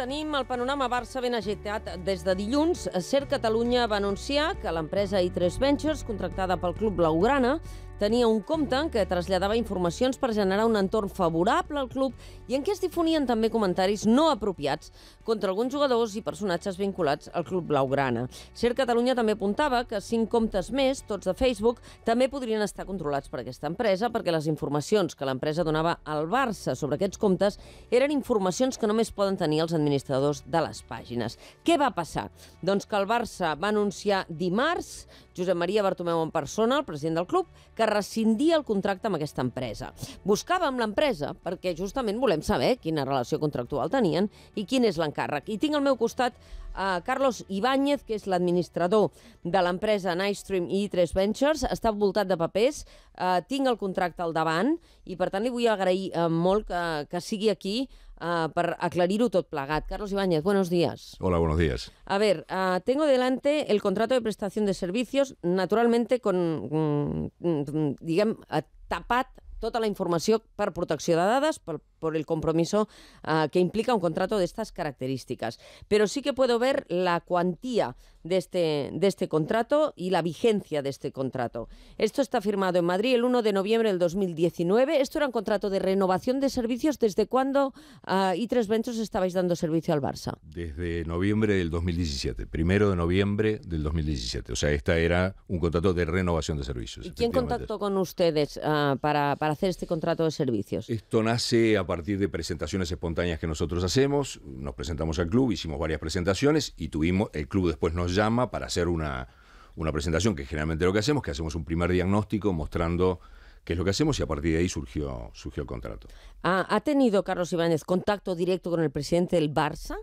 tenim el panorama Barça ben agitat. Des de dilluns, Cert Catalunya va anunciar que l'empresa i 3 Ventures, contractada pel Club Blaugrana, tenia un compte en què traslladava informacions per generar un entorn favorable al club i en què es difonien també comentaris no apropiats contra alguns jugadors i personatges vinculats al club blaugrana. Ser Catalunya també apuntava que cinc comptes més, tots de Facebook, també podrien estar controlats per aquesta empresa perquè les informacions que l'empresa donava al Barça sobre aquests comptes eren informacions que només poden tenir els administradors de les pàgines. Què va passar? Doncs que el Barça va anunciar dimarts Josep Maria Bartomeu en persona, el president del club, que rescindir el contracte amb aquesta empresa. Buscàvem l'empresa perquè justament volem saber quina relació contractual tenien i quin és l'encàrrec. I tinc al meu costat a eh, Carlos Ibáñez, que és l'administrador de l'empresa Nightstream i E3 Ventures. Està voltat de papers, eh, tinc el contracte al davant i per tant li vull agrair uh, molt que, que sigui aquí uh, aclarir-ho tot plegat. Carlos Ibáñez, buenos días. Hola, buenos días. A ver, uh, tengo delante el contrato de prestación de servicios, naturalmente con, mm, mm, diguem, eh, tapat tota la informació per protecció de dades, pel por el compromiso ah, que implica un contrato de estas características. Pero sí que puedo ver la cuantía de este, de este contrato y la vigencia de este contrato. Esto está firmado en Madrid el 1 de noviembre del 2019. Esto era un contrato de renovación de servicios. ¿Desde cuándo ah, I3 Ventures estabais dando servicio al Barça? Desde noviembre del 2017, primero de noviembre del 2017. O sea, esta era un contrato de renovación de servicios. ¿Y quién contactó con ustedes ah, para, para hacer este contrato de servicios? Esto nace a a partir de presentaciones espontáneas que nosotros hacemos. Nos presentamos al club, hicimos varias presentaciones y tuvimos, el club después nos llama para hacer una, una presentación, que generalmente lo que hacemos, que hacemos un primer diagnóstico mostrando qué es lo que hacemos y a partir de ahí surgió, surgió el contrato. Ah, ¿Ha tenido Carlos Ibáñez contacto directo con el presidente del Barça?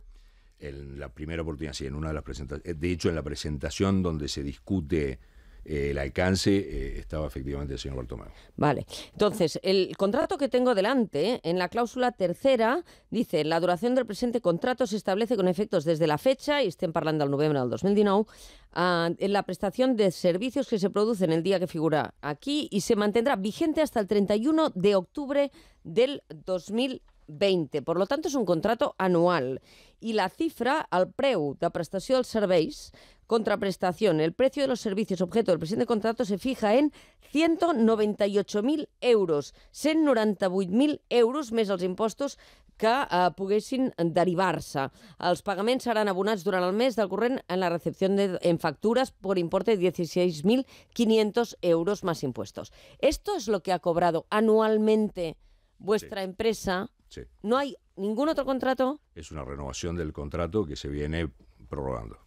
En la primera oportunidad, sí, en una de las presentaciones. Eh, de hecho, en la presentación donde se discute eh, el alcance eh, estaba efectivamente el señor Bartomeu. Vale, entonces el contrato que tengo delante, en la cláusula tercera, dice la duración del presente contrato se establece con efectos desde la fecha, y estén hablando del noviembre del 2019, en la prestación de servicios que se producen el día que figura aquí y se mantendrá vigente hasta el 31 de octubre del 2020. Por lo tanto, es un contrato anual y la cifra al preu de prestació dels serveis Contraprestación. El precio de los servicios objeto del presente contrato se fija en 198.000 euros, 198.000 euros més els impostos que eh, poguessin derivar-se. Els pagaments seran abonats durant el mes del corrent en la recepción de, en facturas por importe de 16.500 euros más impuestos. Esto es lo que ha cobrado anualmente vuestra empresa. Sí. No hay ningún otro contrato. Es una renovación del contrato que se viene prorrogando.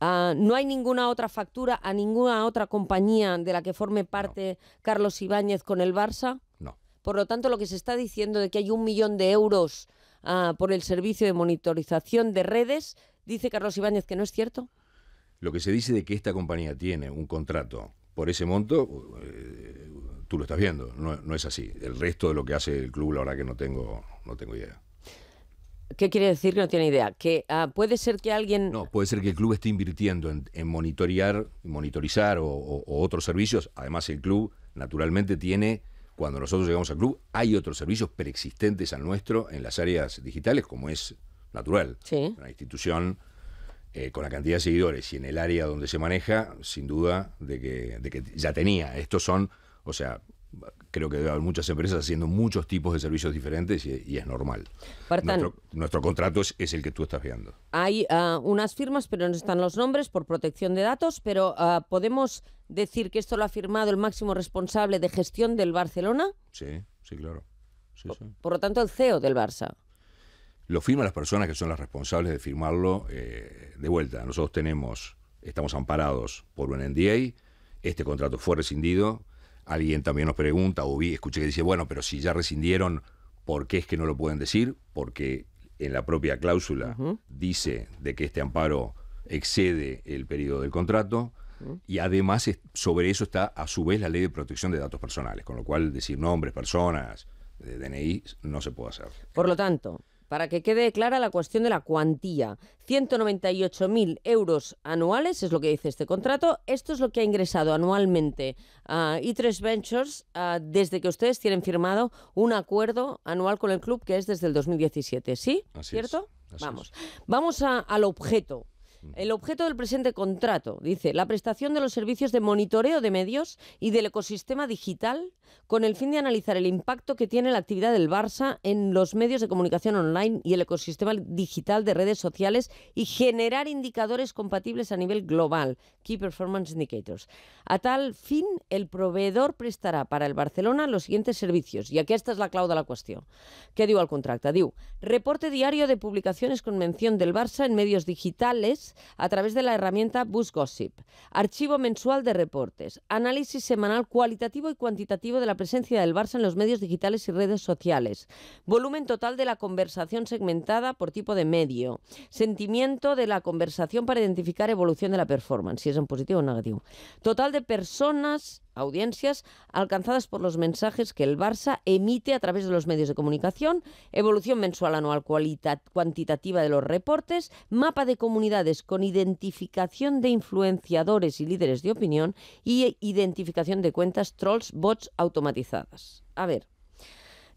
Ah, no hay ninguna otra factura a ninguna otra compañía de la que forme parte Carlos Ibáñez con el Barça. No. Por lo tanto, lo que se está diciendo de que hay un millón de euros ah, por el servicio de monitorización de redes, dice Carlos Ibáñez que no es cierto. Lo que se dice de que esta compañía tiene un contrato por ese monto, eh, tú lo estás viendo, no, es así. El resto de lo que hace el club, la verdad que no tengo, no tengo idea. ¿Qué quiere decir que no tiene idea? Que ah, puede ser que alguien... No, puede ser que el club esté invirtiendo en, en monitorear, monitorizar o, otros servicios. Además, el club naturalmente tiene, cuando nosotros llegamos al club, hay otros servicios preexistentes al nuestro en las áreas digitales, como es natural. Sí. Una institución eh, con la cantidad de seguidores y en el área donde se maneja, sin duda de que, de que ya tenía. Estos son, o sea, creo que hay muchas empresas haciendo muchos tipos de servicios diferentes y, es normal. nuestro, contrato es, el que tú estás viendo. Hay ah, unas firmas, pero no están los nombres por protección de datos, pero ah, ¿podemos decir que esto lo ha firmado el máximo responsable de gestión del Barcelona? Sí, sí, claro. por, lo tanto, el CEO del Barça lo firman las personas que son las responsables de firmarlo eh, de vuelta. Nosotros tenemos, estamos amparados por un NDA, este contrato fue rescindido, Alguien también nos pregunta, o vi, escuché que dice, bueno, pero si ya rescindieron, ¿por qué es que no lo pueden decir? Porque en la propia cláusula dice de que este amparo excede el periodo del contrato. Y además sobre eso está a su vez la ley de protección de datos personales, con lo cual decir nombres, personas, de eh, DNI, no se puede hacer. Por lo tanto, para que quede clara la cuestión de la cuantía. 198.000 euros anuales es lo que dice este contrato. Esto es lo que ha ingresado anualmente a ah, 3 Ventures ah, desde que ustedes tienen firmado un acuerdo anual con el club que es desde el 2017. ¿Sí? ¿Cierto? Vamos. Vamos al objeto el objeto del presente contrato, dice, la prestación de los servicios de monitoreo de medios y del ecosistema digital con el fin de analizar el impacto que tiene la actividad del Barça en los medios de comunicación online y el ecosistema digital de redes sociales y generar indicadores compatibles a nivel global, Key Performance Indicators. A tal fin, el proveedor prestará para el Barcelona los siguientes servicios. Y aquí esta es la cláusula de la cuestión. ¿Qué digo al contrato? Diu, reporte diario de publicaciones con mención del Barça en medios digitales a través de la herramienta Bus Gossip, archivo mensual de reportes, análisis semanal cualitativo y cuantitativo de la presencia del Barça en los medios digitales y redes sociales, volumen total de la conversación segmentada por tipo de medio, sentimiento de la conversación para identificar evolución de la performance, si es en positivo o negativo, total de personas audiencias alcanzadas por los mensajes que el Barça emite a través de los medios de comunicación, evolución mensual anual cuantitativa de los reportes, mapa de comunidades con identificación de influenciadores y líderes de opinión y identificación de cuentas trolls, bots automatizadas. A ver,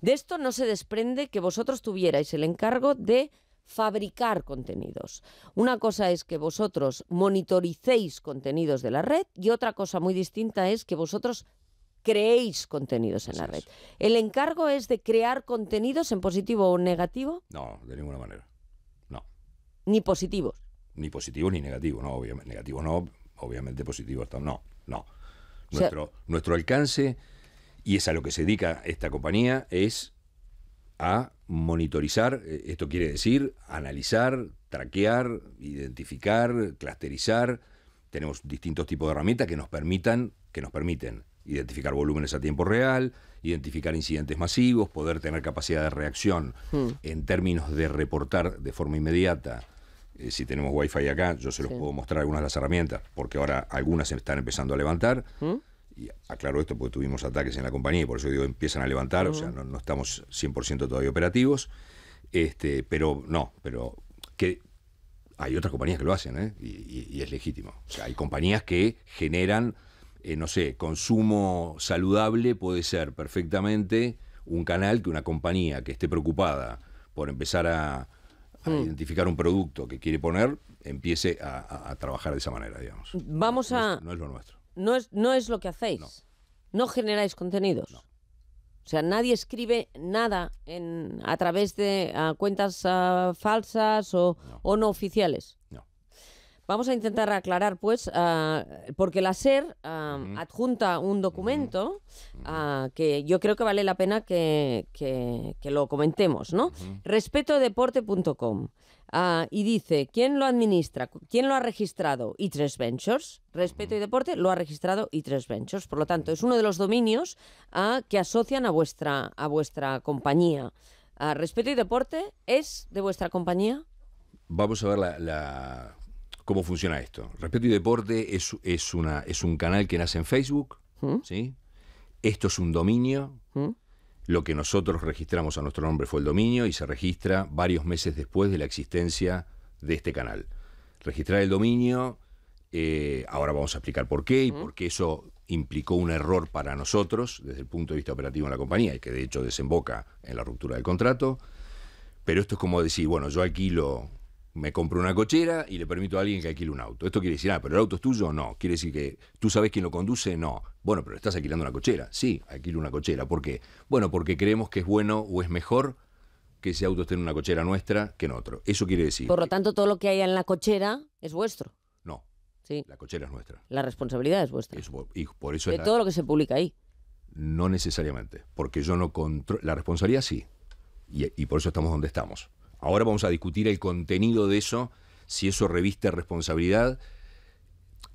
de esto no se desprende que vosotros tuvierais el encargo de fabricar contenidos. Una cosa es que vosotros monitoricéis contenidos de la red y otra cosa muy distinta es que vosotros creéis contenidos en la red. ¿El encargo es de crear contenidos en positivo o negativo? No, de ninguna manera. No. ¿Ni positivos? Ni positivo ni negativo, no, obviamente. negativo, no, obviamente positivos no, no. Nuestro, nuestro alcance, y es a lo que se dedica esta compañía, es a monitorizar, eh, esto quiere decir analizar, traquear, identificar, clusterizar. Tenemos distintos tipos de herramientas que nos permitan, que nos permiten identificar volúmenes a tiempo real, identificar incidentes masivos, poder tener capacidad de reacción hmm. en términos de reportar de forma inmediata. Eh, si tenemos wifi acá, yo se los puedo mostrar algunas de las herramientas, porque ahora algunas se están empezando a levantar. Hmm y aclaro esto porque tuvimos ataques en la compañía y por eso digo empiezan a levantar, o sea, no, estamos 100% todavía operativos, este, pero no, pero que hay otras compañías que lo hacen ¿eh? y, es legítimo. O sea, hay compañías que generan, eh, no sé, consumo saludable puede ser perfectamente un canal que una compañía que esté preocupada por empezar a, mm. identificar un producto que quiere poner, empiece a, trabajar de esa manera, digamos. Vamos a... no es lo nuestro no es, no es lo que hacéis. No, generáis contenidos. O sea, nadie escribe nada en, a través de cuentas ah, falsas o no. oficiales. Vamos a intentar aclarar, pues, ah, porque la SER ah, adjunta un documento que yo creo que vale la pena que, lo comentemos, ¿no? Respetodeporte.com. Ah, y dice, ¿quién lo administra? ¿Quién lo ha registrado? y 3 Ventures. Respeto y Deporte lo ha registrado y 3 Ventures. Por lo tanto, es uno de los dominios ah, que asocian a vuestra, a vuestra compañía. Ah, ¿Respeto y Deporte es de vuestra compañía? Vamos a ver la, cómo funciona esto. Respeto y Deporte es, una, es un canal que nace en Facebook. ¿Mm? ¿sí? Esto es un dominio. ¿Mm? Lo que nosotros registramos a nuestro nombre fue el dominio y se registra varios meses después de la existencia de este canal. Registrar el dominio, eh, ahora vamos a explicar por qué y por qué eso implicó un error para nosotros desde el punto de vista operativo en la compañía y que de hecho desemboca en la ruptura del contrato. Pero esto es como decir, bueno, yo aquí lo me compro una cochera y le permito a alguien que alquile un auto. Esto quiere decir, ah, pero el auto es tuyo, no. Quiere decir que tú sabes quién lo conduce, no. Bueno, pero estás alquilando una cochera. Sí, alquilo una cochera. ¿Por qué? Bueno, porque creemos que es bueno o es mejor que ese auto esté en una cochera nuestra que en otro. Eso quiere decir. Por lo tanto, todo lo que haya en la cochera es vuestro. No. Sí. La cochera es nuestra. La responsabilidad es vuestra. y por eso. De todo lo que se publica ahí. No necesariamente, porque yo no controlo. La responsabilidad sí. y por eso estamos donde estamos. Ahora vamos a discutir el contenido de eso, si eso reviste responsabilidad,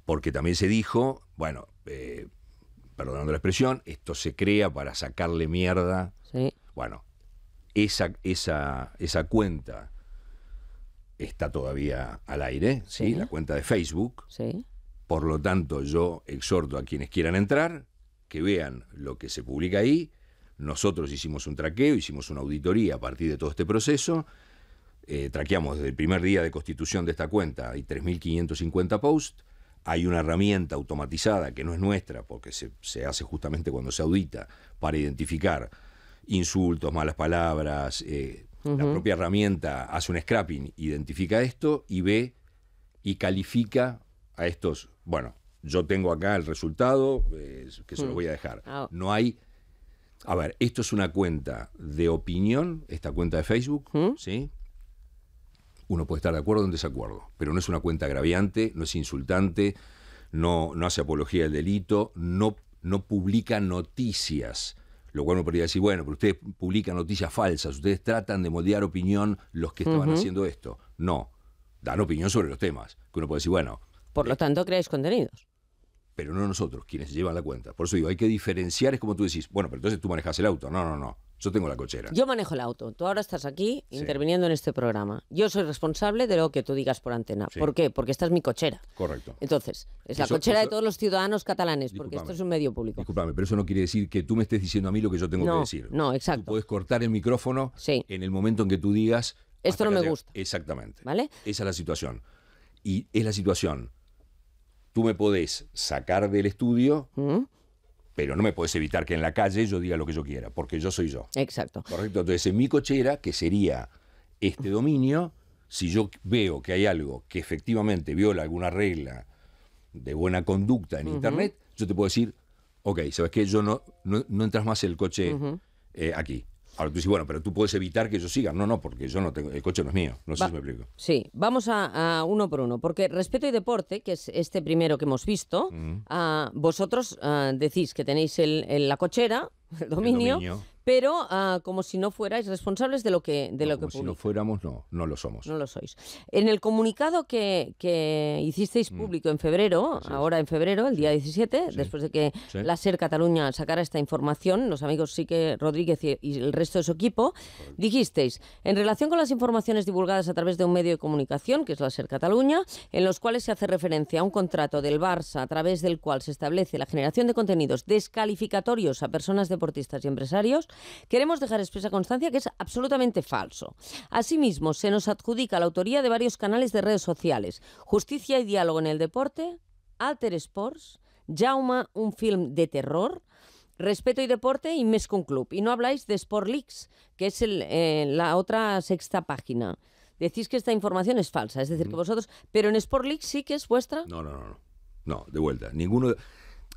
porque también se dijo, bueno, eh, perdonando la expresión, esto se crea para sacarle mierda. Bueno, esa, esa, cuenta está todavía al aire, La cuenta de Facebook. Sí. Por lo tanto, yo exhorto a quienes quieran entrar que vean lo que se publica ahí. Nosotros hicimos un traqueo, hicimos una auditoría a partir de todo este proceso eh, traqueamos desde el primer día de constitución de esta cuenta, hay 3.550 posts, hay una herramienta automatizada que no es nuestra, porque se, hace justamente cuando se audita, para identificar insultos, malas palabras. Eh, la propia herramienta hace un scrapping, identifica esto y ve y califica a estos. Bueno, yo tengo acá el resultado, que se lo mm. voy a dejar. Ah. No hay... A ver, esto es una cuenta de opinión, esta cuenta de Facebook, mm. ¿sí? Uno puede estar de acuerdo o en desacuerdo, pero no es una cuenta agraviante, no es insultante, no, no hace apología del delito, no, no publica noticias. Lo cual uno podría decir, bueno, pero ustedes publican noticias falsas, ustedes tratan de moldear opinión los que estaban haciendo esto. No, dan opinión sobre los temas, que uno puede decir, bueno. Por lo eh, tanto, creáis contenidos pero no nosotros, quienes llevan la cuenta. Por eso digo, hay que diferenciar, es como tú decís, bueno, pero entonces tú manejas el auto. No, no, no, yo tengo la cochera. Yo manejo el auto, tú ahora estás aquí interviniendo en este programa. Yo soy responsable de lo que tú digas por antena. ¿Por qué? Porque esta es mi cochera. Correcto. Entonces, es la cochera de todos los ciudadanos catalanes, porque esto es un medio público. Disculpame, pero eso no quiere decir que tú me estés diciendo a mí lo que yo tengo que decir. No, exacto. puedes cortar el micrófono sí. en el momento en que tú digas... Esto no me gusta. Exactamente. ¿Vale? Esa es la situación. Y es la situación Tú me podés sacar del estudio, ¿Mm? pero no me podés evitar que en la calle yo diga lo que yo quiera, porque yo soy yo. Exacto. Correcto. Entonces, en mi cochera, que sería este dominio, si yo veo que hay algo que efectivamente viola alguna regla de buena conducta en Internet, yo te puedo decir, ok, ¿sabes qué? Yo no, no, entras más el coche eh, aquí. Ahora tú dices, bueno, pero tú puedes evitar que ellos sigan. No, no, porque yo no tengo, el coche no es mío. No sé si me explico. Sí, vamos a, uno por uno. Porque Respeto y Deporte, que es este primero que hemos visto, mm. ah, vosotros ah, decís que tenéis el, la cochera, dominio, el dominio pero ah, como si no fuerais responsables de lo que, de lo que como Si no fuéramos, no, no lo somos. No lo sois. En el comunicado que, hicisteis mm. público en febrero, ahora en febrero, el día 17, después de que la SER Cataluña sacara esta información, los amigos sí que Rodríguez y el resto de su equipo, dijisteis, en relación con las informaciones divulgadas a través de un medio de comunicación, que es la SER Cataluña, en los cuales se hace referencia a un contrato del Barça a través del cual se establece la generación de contenidos descalificatorios a personas deportistas y empresarios, Queremos dejar expresa constancia que es absolutamente falso. Asimismo, se nos adjudica la autoría de varios canales de redes sociales. Justicia y diálogo en el deporte, Alter Sports, Jauma, un film de terror, Respeto y Deporte y con Club. Y no habláis de Sport Leaks, que es eh, la otra sexta página. Decís que esta información es falsa, es decir, que mm. vosotros... Pero en Sport Leaks sí que es vuestra. No, no, no, no. de vuelta. Ninguno...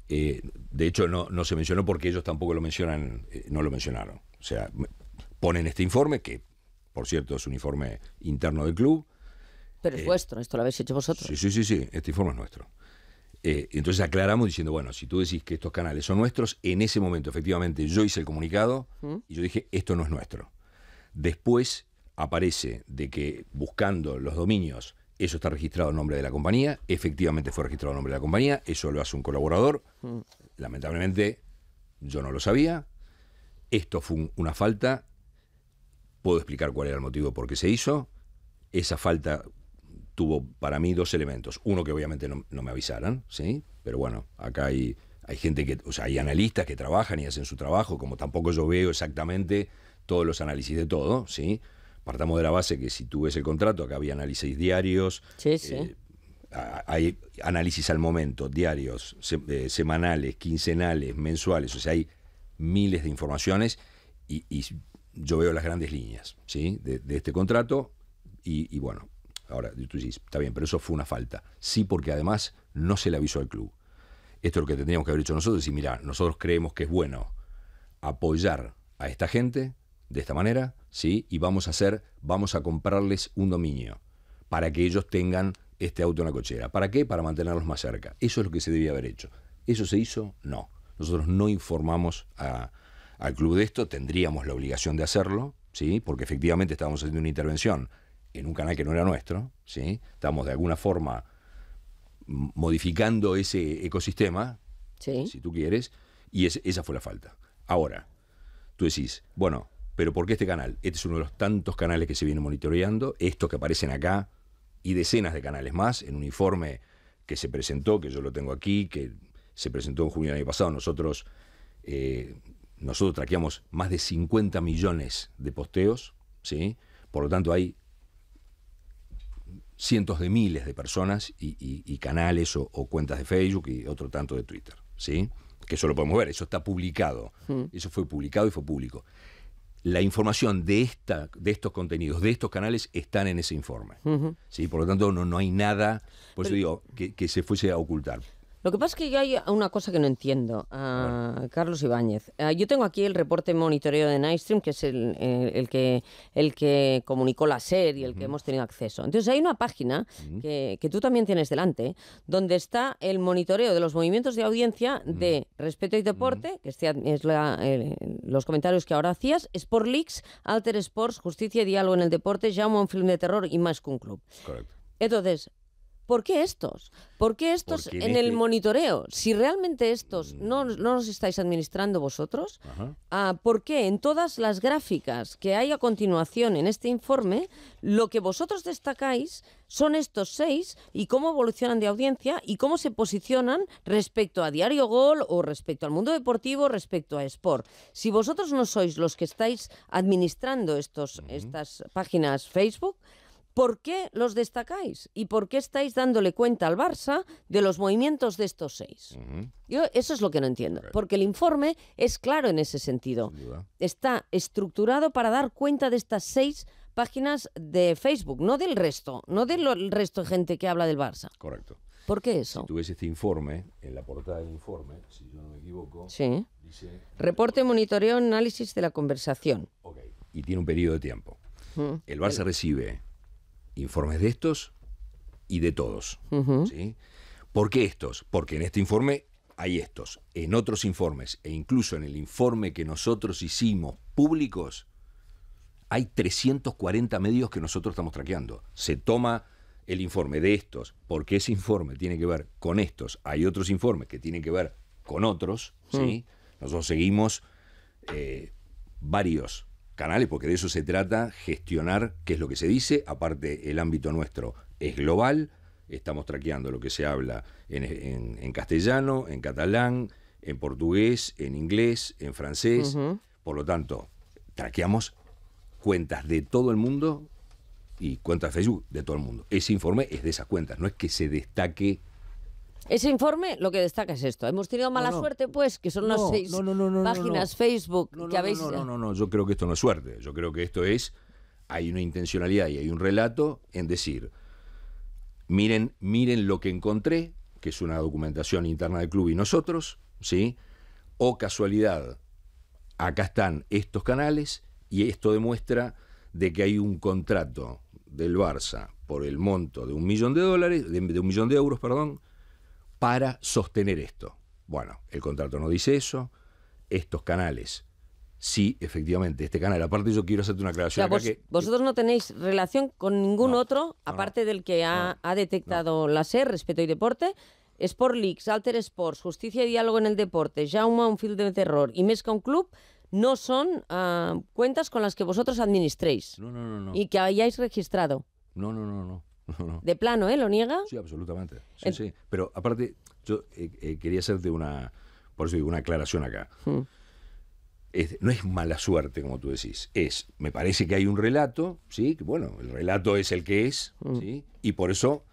Eh, de hecho, no, se mencionó porque ellos tampoco lo mencionan, eh, no lo mencionaron. O sea, ponen este informe, que por cierto es un informe interno del club. Pero es eh, vuestro, esto lo habéis hecho vosotros. Sí, sí, sí, sí, este informe es nuestro. entonces aclaramos diciendo, bueno, si tú decís que estos canales son nuestros, en ese momento efectivamente yo hice el comunicado ¿Mm? y yo dije, esto no es nuestro. Después aparece de que buscando los dominios eso está registrado en nombre de la compañía, efectivamente fue registrado en nombre de la compañía, eso lo hace un colaborador. Mm. Lamentablemente yo no lo sabía, esto fue una falta, puedo explicar cuál era el motivo por qué se hizo, esa falta tuvo para mí dos elementos. Uno que obviamente no, me avisaran, ¿sí? Pero bueno, acá hay, hay gente que, o sea, hay analistas que trabajan y hacen su trabajo, como tampoco yo veo exactamente todos los análisis de todo, ¿sí? partamos de la base que si tú ves el contrato, acá había análisis diarios. Sí, sí. Eh, hay análisis al momento, diarios, eh, semanales, quincenales, mensuales, o sea, hay miles de informaciones y, yo veo las grandes líneas ¿sí? de, este contrato y, bueno, ahora tú dices, está bien, pero eso fue una falta. Sí, porque además no se le avisó al club. Esto es lo que tendríamos que haber hecho nosotros, decir, mira, nosotros creemos que es bueno apoyar a esta gente de esta manera, ¿sí? Y vamos a hacer, vamos a comprarles un dominio para que ellos tengan este auto en la cochera. ¿Para qué? Para mantenerlos más cerca. Eso es lo que se debía haber hecho. ¿Eso se hizo? No. Nosotros no informamos al club de esto, tendríamos la obligación de hacerlo, ¿sí? Porque efectivamente estábamos haciendo una intervención en un canal que no era nuestro, ¿sí? Estamos de alguna forma modificando ese ecosistema, sí. si tú quieres, y esa fue la falta. Ahora, tú decís, bueno, pero ¿por qué este canal? Este es uno de los tantos canales que se viene monitoreando, estos que aparecen acá y decenas de canales más en un informe que se presentó, que yo lo tengo aquí, que se presentó en junio del año pasado. Nosotros, eh, nosotros traqueamos más de 50 millones de posteos, ¿sí? Por lo tanto, hay cientos de miles de personas y, canales o, cuentas de Facebook y otro tanto de Twitter, ¿sí? Que eso lo podemos ver, eso está publicado. Hmm. Eso fue publicado y fue público la información de, esta, de estos contenidos, de estos canales, están en ese informe. Por lo tanto, no, hay nada, por digo, que, se fuese a ocultar. Lo que pasa es que hay una cosa que no entiendo, ah, Carlos Ibáñez. Ah, yo tengo aquí el reporte monitoreo de Nightstream, que es el, que, el que comunicó la serie, y el que hemos tenido acceso. Entonces hay una página que, tú también tienes delante, donde está el monitoreo de los movimientos de audiencia de Respeto y Deporte, que este es los comentarios que ahora hacías, Sport Leaks, Alter Sports, Justicia y Diálogo en el Deporte, Jaume un Film de Terror y Más que un Club. Correcto. Entonces, ¿Por qué estos? ¿Por qué estos en el monitoreo? Si realmente estos mm. no, los estáis administrando vosotros, ah, ¿por qué en todas las gráficas que hay a continuación en este informe, lo que vosotros destacáis son estos seis y cómo evolucionan de audiencia y cómo se posicionan respecto a Diario Gol o respecto al mundo deportivo, respecto a Sport? Si vosotros no sois los que estáis administrando estos, estas páginas Facebook, ¿Por qué los destacáis? ¿Y por qué estáis dándole cuenta al Barça de los movimientos de estos seis? Yo eso es lo que no entiendo, porque el informe es claro en ese sentido. Está estructurado para dar cuenta de estas seis páginas de Facebook, no del resto, no del resto de gente que habla del Barça. Correcto. ¿Por qué eso? Si tú ves este informe, en la portada del informe, si yo no me equivoco, sí. dice... Reporte, monitoreo, análisis de la conversación. Ok, y tiene un periodo de tiempo. El Barça recibe informes de estos y de todos. ¿sí? ¿Por qué estos? Porque en este informe hay estos. En otros informes, e incluso en el informe que nosotros hicimos públicos, hay 340 medios que nosotros estamos traqueando. Se toma el informe de estos, porque ese informe tiene que ver con estos. Hay otros informes que tienen que ver con otros. ¿sí? Mm. Nosotros seguimos eh, varios canales, porque de eso se trata, gestionar qué es lo que se dice. Aparte, el ámbito nuestro es global, estamos traqueando lo que se habla en, en, castellano, en catalán, en portugués, en inglés, en francés. Por lo tanto, traqueamos cuentas de todo el mundo y cuentas de Facebook de todo el mundo. Ese informe es de esas cuentas, no es que se destaque ese informe lo que destaca es esto. Hemos tenido mala suerte, pues, que son unas seis páginas Facebook que habéis... No, no, no, yo creo que esto no es suerte. Yo creo que esto es, hay una intencionalidad y hay un relato en decir, miren, miren lo que encontré, que es una documentación interna del club y nosotros, ¿sí? O casualidad, acá están estos canales y esto demuestra de que hay un contrato del Barça por el monto de un millón de dólares, de un millón de euros, perdón, para sostener esto. Bueno, el contrato no dice eso, estos canales sí, efectivamente, este canal. Aparte, yo quiero hacerte una aclaración. que, vosotros no tenéis relación con ningún otro, aparte del que ha, detectado la SER, Respeto y Deporte. Sport Leaks, Alter Sports, Justicia y Diálogo en el Deporte, Jauma Un Field de Terror y Mesca Un Club no son ah, cuentas con las que vosotros administréis y que hayáis registrado. No, no, no, no. ¿De plano, eh? ¿Lo niega? Sí, absolutamente. Sí, sí. Pero aparte, yo eh, eh, quería hacerte una, por eso digo, una aclaración acá. Hmm. no es mala suerte, como tú decís. Es, me parece que hay un relato, ¿sí? Que, bueno, el relato es el que es, hmm. ¿sí? Y por eso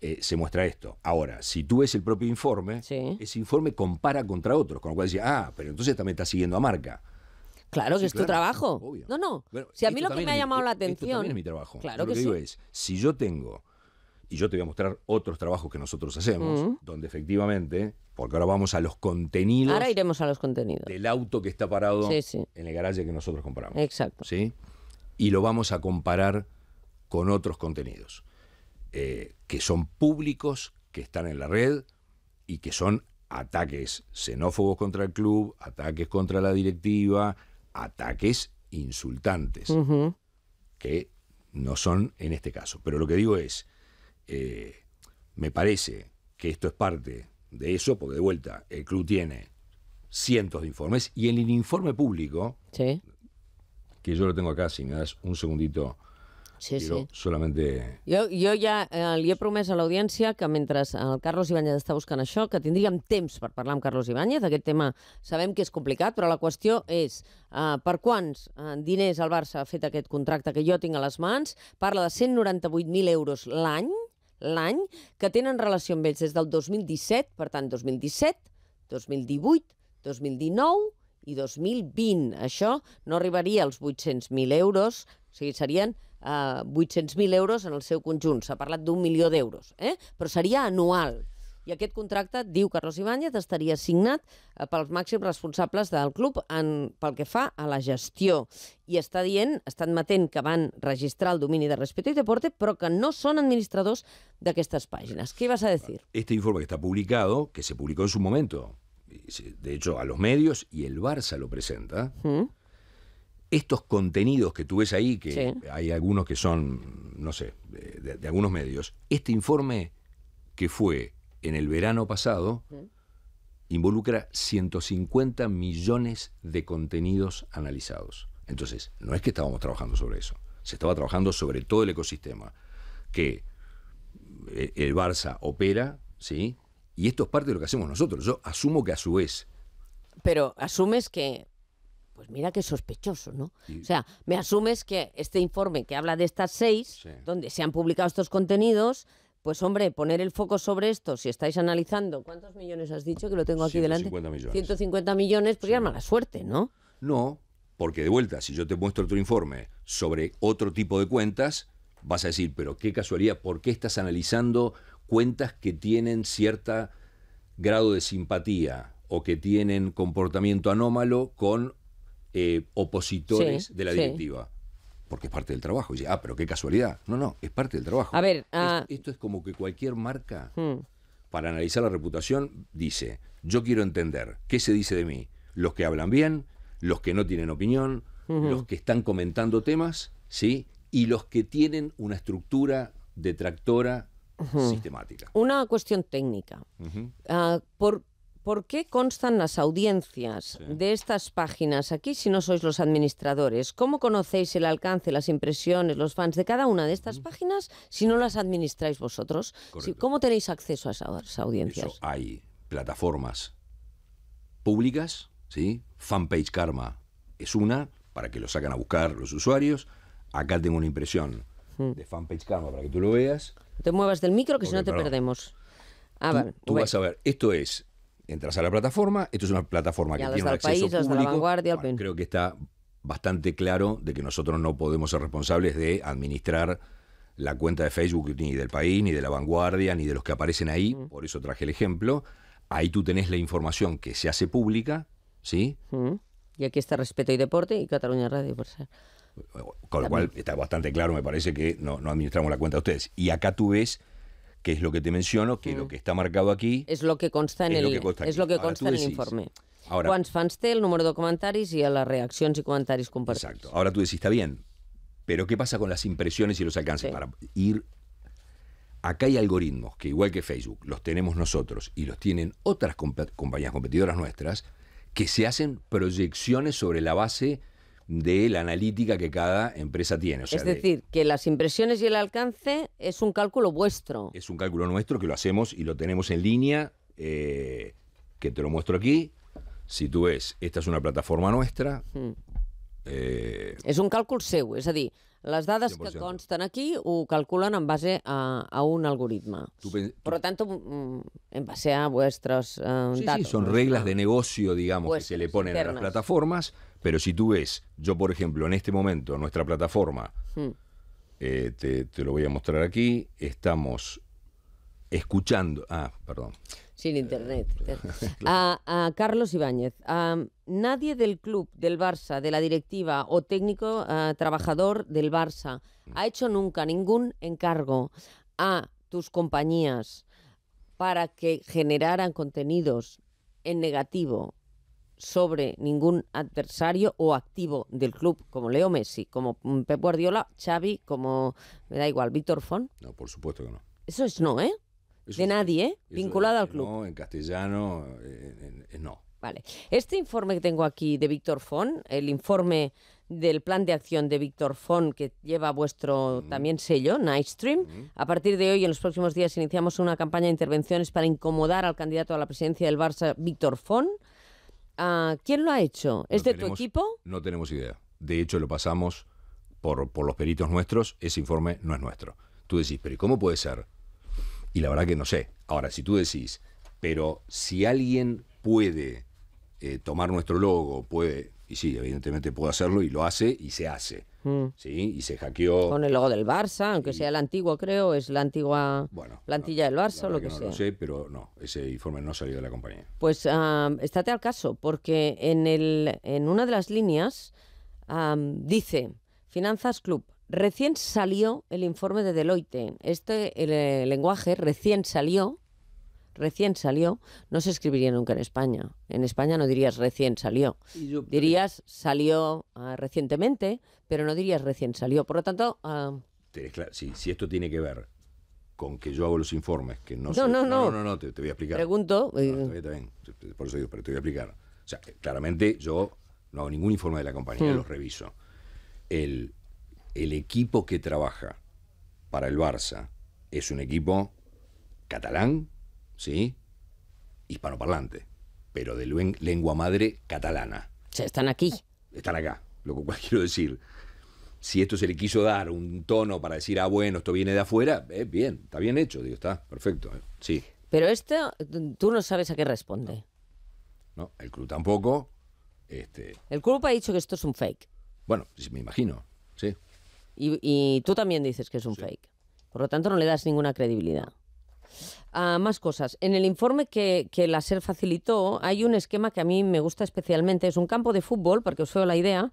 eh, se muestra esto. Ahora, si tú ves el propio informe, ese informe compara contra otros, con lo cual decía ah, pero entonces también está siguiendo a marca. Claro que es tu trabajo. No, no. si a mí lo que me ha llamado la atención. es mi trabajo. Claro que lo que, digo es, si yo tengo, y yo te voy a mostrar otros trabajos que nosotros hacemos, donde efectivamente, porque ahora vamos a los contenidos. Ahora iremos a los contenidos. Del auto que está parado en el garaje que nosotros compramos. Exacto. ¿Sí? Y lo vamos a comparar con otros contenidos eh, que son públicos, que están en la red y que son ataques xenófobos contra el club, ataques contra la directiva, ataques insultantes, que no son en este caso. Pero lo que digo es, eh, me parece que esto es parte de eso, porque de vuelta, el club tiene cientos de informes y en el informe público, que yo lo tengo acá, si me das un segundito Sí, Quiero sí. Solamente... Jo, jo ja eh, li he promès a l'audiència que mentre eh, el Carlos Ibáñez està buscant això, que tindríem temps per parlar amb Carlos Ibáñez. Aquest tema sabem que és complicat, però la qüestió és eh, per quants eh, diners el Barça ha fet aquest contracte que jo tinc a les mans. Parla de 198.000 euros l'any, l'any, que tenen relació amb ells des del 2017, per tant, 2017, 2018, 2019 i 2020. Això no arribaria als 800.000 euros o sigui, serien eh, 800.000 euros en el seu conjunt. S'ha parlat d'un milió d'euros, eh? però seria anual. I aquest contracte, diu Carlos Ibáñez, estaria signat eh, pels màxims responsables del club en, pel que fa a la gestió. I està dient, està admetent que van registrar el domini de respecte i Deporte, però que no són administradors d'aquestes pàgines. Què vas a dir? Este informe que està publicado, que se publicó en su momento, de hecho a los medios, y el Barça lo presenta, ¿Mm? estos contenidos que tú ves ahí, que hay algunos que son, no sé, de, algunos medios, este informe que fue en el verano pasado involucra 150 millones de contenidos analizados. Entonces, no es que estábamos trabajando sobre eso, se estaba trabajando sobre todo el ecosistema, que eh, el Barça opera, ¿sí? Y esto es parte de lo que hacemos nosotros. Yo asumo que a su vez... Pero asumes que pues mira qué sospechoso, ¿no? O sea, me asumes que este informe que habla de estas seis, donde se han publicado estos contenidos, pues hombre, poner el foco sobre esto, si estáis analizando, ¿cuántos millones has dicho que lo tengo aquí 150 Millones. 150 millones, pues ya mala suerte, ¿no? No, porque de vuelta, si yo te muestro otro informe sobre otro tipo de cuentas, vas a decir, pero qué casualidad, ¿por qué estás analizando cuentas que tienen cierto grado de simpatía o que tienen comportamiento anómalo con eh, opositores de la directiva. Porque es parte del trabajo. Y dice, ah, pero qué casualidad. No, no, es parte del trabajo. A ver, ah. esto es como que cualquier marca, hmm. para analizar la reputación, dice, yo quiero entender qué se dice de mí. Los que hablan bien, los que no tienen opinión, los que están comentando temas, ¿sí? Y los que tienen una estructura detractora sistemática. Una cuestión técnica. Ah, por, ¿Por qué constan las audiencias de estas páginas aquí si no sois los administradores? ¿Cómo conocéis el alcance, las impresiones, los fans de cada una de estas páginas si no las administráis vosotros? ¿Cómo tenéis acceso a esas audiencias? hay plataformas públicas, ¿sí? Fanpage Karma es una para que lo hagan a buscar los usuarios. Acá tengo una impresión hmm. de Fanpage Karma para que tú lo veas. Te muevas del micro que si no te perdemos. Ah, tú vas a ver, esto es entras a la plataforma, esto es una plataforma que tiene un acceso público. La vanguardia, creo que está bastante claro de que nosotros no podemos ser responsables de administrar la cuenta de Facebook ni del país, ni de la vanguardia, ni de los que aparecen ahí, mm. por eso traje el ejemplo. Ahí tú tenés la información que se hace pública, ¿sí? Mm. Y aquí está Respeto y Deporte y Cataluña Radio, por ser. Con lo cual está bastante claro, me parece, que no, no administramos la cuenta de ustedes. Y acá tú ves que es lo que te menciono, que lo mm. que está marcado aquí... es lo que consta en, el, informe. fans el número de y a las reacción y comentarios compartidos? Exacto. Ahora tú decís, está bien, pero ¿qué pasa con las impresiones y los alcances? Para ir... Acá hay algoritmos que, igual que Facebook, los tenemos nosotros y los tienen otras compañías competidoras nuestras, que se hacen proyecciones sobre la base de la analítica que cada empresa tiene. es decir, que las impresiones y el alcance es un cálculo vuestro. Es un cálculo nuestro que lo hacemos y lo tenemos en línea, eh, que te lo muestro aquí. Si tú ves, esta es una plataforma nuestra. Hmm. Eh, es un cálculo seu, es decir, las dadas que constan aquí o calculan en base a, un algoritmo. Por lo tanto, mm, mm, en base a vuestros eh, datos. Sí, son reglas de negocio, digamos, que se le ponen a las plataformas pero si tú ves, yo por ejemplo, en este momento, nuestra plataforma, hmm. eh, te, lo voy a mostrar aquí, estamos escuchando. Ah, perdón. Sin internet. a, Carlos Ibáñez. A nadie del club, del Barça, de la directiva o técnico ah, trabajador del Barça hmm. ha hecho nunca ningún encargo a tus compañías para que generaran contenidos en negativo sobre ningún adversario o activo del club, como Leo Messi, como mm, Pep Guardiola, Xavi, como, me da igual, Víctor Font. No, por supuesto que no. Eso es no, ¿eh? de nadie, ¿eh? Vinculado al club. No, en castellano, eh, no. Vale. Este informe que tengo aquí de Víctor Font, el informe del plan de acción de Víctor Font, que lleva vuestro mm. también sello, Nightstream. Mm. A partir de hoy, en los próximos días, iniciamos una campaña de intervenciones para incomodar al candidato a la presidencia del Barça, Víctor Font. Ah, ¿Quién lo ha hecho? ¿Es de tu equipo? No tenemos idea. De hecho, lo pasamos por, por los peritos nuestros. Ese informe no es nuestro. Tú decís, pero ¿y cómo puede ser? Y la verdad que no sé. Ahora, si tú decís, pero si alguien puede eh, tomar nuestro logo, puede, y sí, evidentemente puede hacerlo y lo hace y se hace. Mm. Sí, y se hackeó. Con el logo del Barça, aunque sea el antiguo, creo, es la antigua bueno, plantilla del Barça, lo que, sea. No lo sé, pero no, ese informe no salió de la compañía. Pues estate al caso, porque en, el, en una de las líneas dice Finanzas Club. Recién salió el informe de Deloitte. Este el eh, lenguaje recién salió recién salió, no se escribiría nunca en España. En España no dirías recién salió. dirías salió ah, recientemente, pero no dirías recién salió. Por lo tanto... Ah, si esto tiene que ver con que yo hago los informes, que no... No, no, no, no, te, voy a explicar. Pregunto... Eh, por eso digo, pero te voy a explicar. Eh, claramente yo no hago ningún informe de la compañía, hmm. los reviso. el equipo que trabaja para el Barça es un equipo catalán, ¿sí? Hispanoparlante, pero de lengua madre catalana. sea, están aquí. Están acá, lo cual quiero decir. Si esto se le quiso dar un tono para decir, ah, bueno, esto viene de afuera, eh, bien, está bien hecho, digo, está perfecto, eh, sí. Pero esto, tú no sabes a qué responde. No, el club tampoco. Este... El club ha dicho que esto es un fake. Bueno, me imagino, sí. Y, tú también dices que es un fake. Por lo tanto, no le das ninguna credibilidad más cosas. En el informe que, la SER facilitó hay un esquema que a mí me gusta especialmente. Es un campo de fútbol, porque os fue la idea.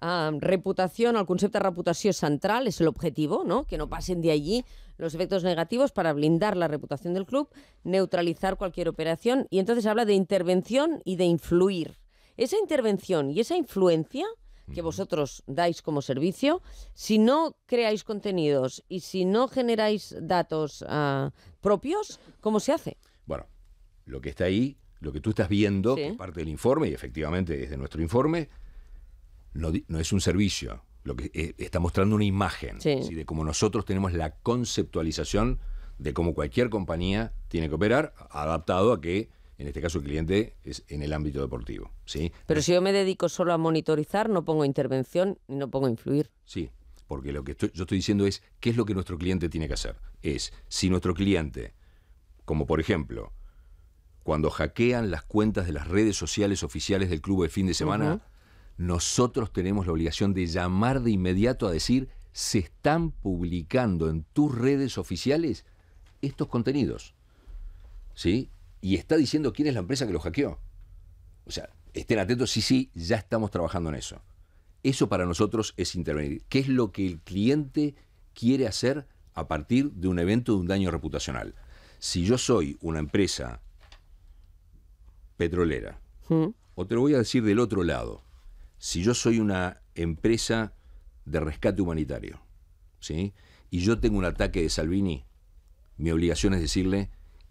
Ah, reputación, el concepto de reputación central el objetivo, no? que no pasen de allí los efectos negativos para blindar la reputación del club, neutralizar cualquier operación y entonces habla de intervención y de influir. Esa intervención y esa influencia que vosotros dais como servicio, si no creáis contenidos y si no generáis datos ah, propios, ¿cómo se hace? Bueno, lo que está ahí, lo que tú estás viendo, que es parte del informe, y efectivamente es de nuestro informe, no, es un servicio. Lo que eh, está mostrando una imagen de cómo nosotros tenemos la conceptualización de cómo cualquier compañía tiene que operar, adaptado a que en este caso, el cliente es en el ámbito deportivo. ¿sí? Pero si yo me dedico solo a monitorizar, no pongo intervención, no pongo influir. Sí, porque lo que yo estoy diciendo es qué es lo que nuestro cliente tiene que hacer. Es, si nuestro cliente, como por ejemplo, cuando hackean las cuentas de las redes sociales oficiales del club de fin de semana, nosotros tenemos la obligación de llamar de inmediato a decir, se están publicando en tus redes oficiales estos contenidos. ¿Sí? y está diciendo quién es la empresa que lo hackeó. O sea, estén atentos, sí, sí, ya estamos trabajando en eso. Eso para nosotros es intervenir. ¿Qué es lo que el cliente quiere hacer a partir de un evento de un daño reputacional? Si yo soy una empresa petrolera, hmm. o te lo voy a decir del otro lado, si yo soy una empresa de rescate humanitario, ¿sí? y yo tengo un ataque de Salvini, mi obligación es decirle,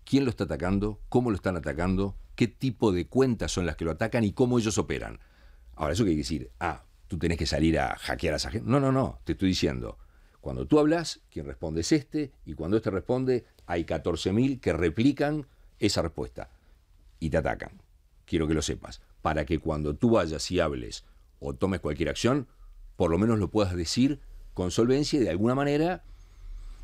quién lo está atacando, cómo lo están atacando, qué tipo de cuentas son las que lo atacan y cómo ellos operan. Ahora, eso que quiere decir, ah, tú tenés que salir a hackear a esa gente. No, no, no, te estoy diciendo. Cuando tú hablas, quien responde es este, y cuando este responde, hay 14.000 que replican esa respuesta y te atacan. Quiero que lo sepas. Para que cuando tú vayas y hables o tomes cualquier acción, por lo menos lo puedas decir con solvencia y de alguna manera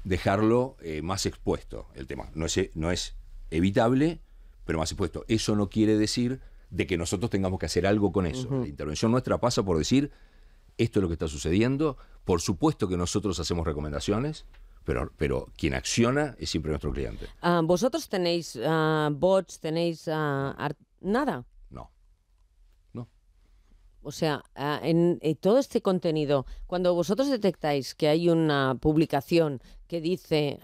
dejarlo eh, más expuesto el tema. No es, no es evitable, pero más expuesto. Eso no quiere decir de que nosotros tengamos que hacer algo con eso. La intervención nuestra pasa por decir, esto es lo que está sucediendo, por supuesto que nosotros hacemos recomendaciones, pero, pero quien acciona es siempre nuestro cliente. Ah, ¿Vosotros tenéis ah, bots, tenéis ah, nada? No. No. O sea, en, eh, todo este contenido, cuando vosotros detectáis que hay una publicación que dice,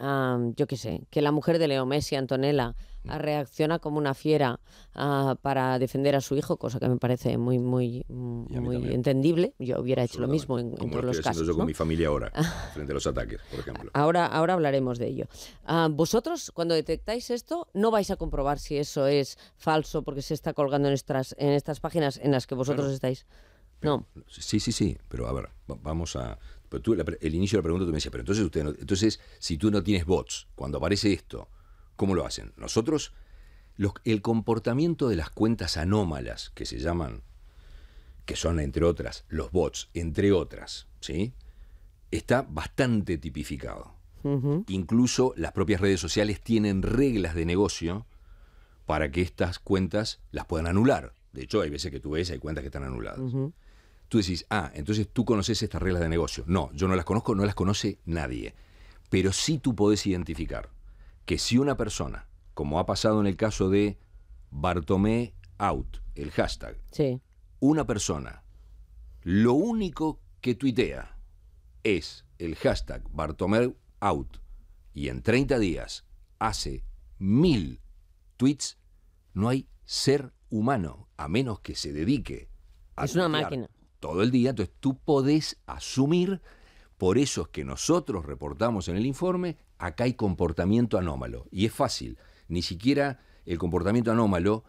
yo qué sé, que la mujer de Leo Messi, Antonella, mm. reacciona como una fiera ah, para defender a su hijo, cosa que me parece muy muy muy entendible. Yo hubiera hecho lo mismo en, todos los casos. Yo con mi familia ahora, frente a los ataques, por ejemplo. Ahora, ahora hablaremos de ello. Ah, vosotros, cuando detectáis esto, no vais a comprobar si eso es falso porque se está colgando en estas, en estas páginas en las que vosotros estáis. no. Sí, sí, sí, pero a ver, vamos a pero el inicio de la pregunta tú me decías, pero entonces, usted entonces, si tú no tienes bots, cuando aparece esto, ¿cómo lo hacen? Nosotros, los, el comportamiento de las cuentas anómalas, que se llaman, que son, entre otras, los bots, entre otras, ¿sí? Está bastante tipificado. Incluso las propias redes sociales tienen reglas de negocio para que estas cuentas las puedan anular. De hecho, hay veces que tú ves, hay cuentas que están anuladas tú decís, ah, entonces tú conoces estas reglas de negocio. No, yo no las conozco, no las conoce nadie. Pero sí tú podés identificar que si una persona, como ha pasado en el caso de Bartomé Out, el hashtag, una persona, lo único que tuitea es el hashtag Bartomé Out y en 30 días hace mil tweets, no hay ser humano, a menos que se dedique a... Es una máquina todo el día, entonces tú podés asumir, por eso es que nosotros reportamos en el informe, acá hay comportamiento anómalo. Y es fácil, ni siquiera el comportamiento anómalo...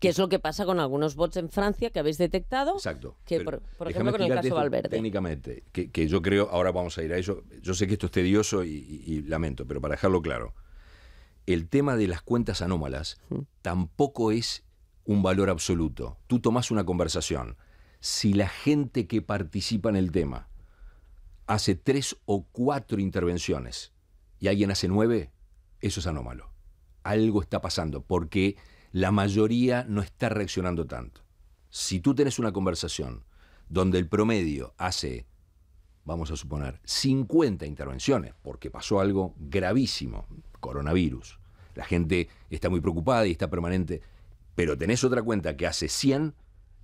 Que es lo que pasa con algunos bots en Francia que habéis detectado. Exacto. por, ejemplo, con el caso Valverde. Técnicamente, que, yo creo, ahora vamos a ir a eso. Yo sé que esto es tedioso y, lamento, pero para dejarlo claro, el tema de las cuentas anómalas mm. tampoco es un valor absoluto. Tú tomas una conversación si la gente que participa en el tema hace tres o cuatro intervenciones y alguien hace nueve, eso es anómalo. Algo está pasando porque la mayoría no está reaccionando tanto. Si tú tenés una conversación donde el promedio hace, vamos a suponer, 50 intervenciones, porque pasó algo gravísimo, coronavirus, la gente está muy preocupada y está permanente, pero tenés otra cuenta que hace 100,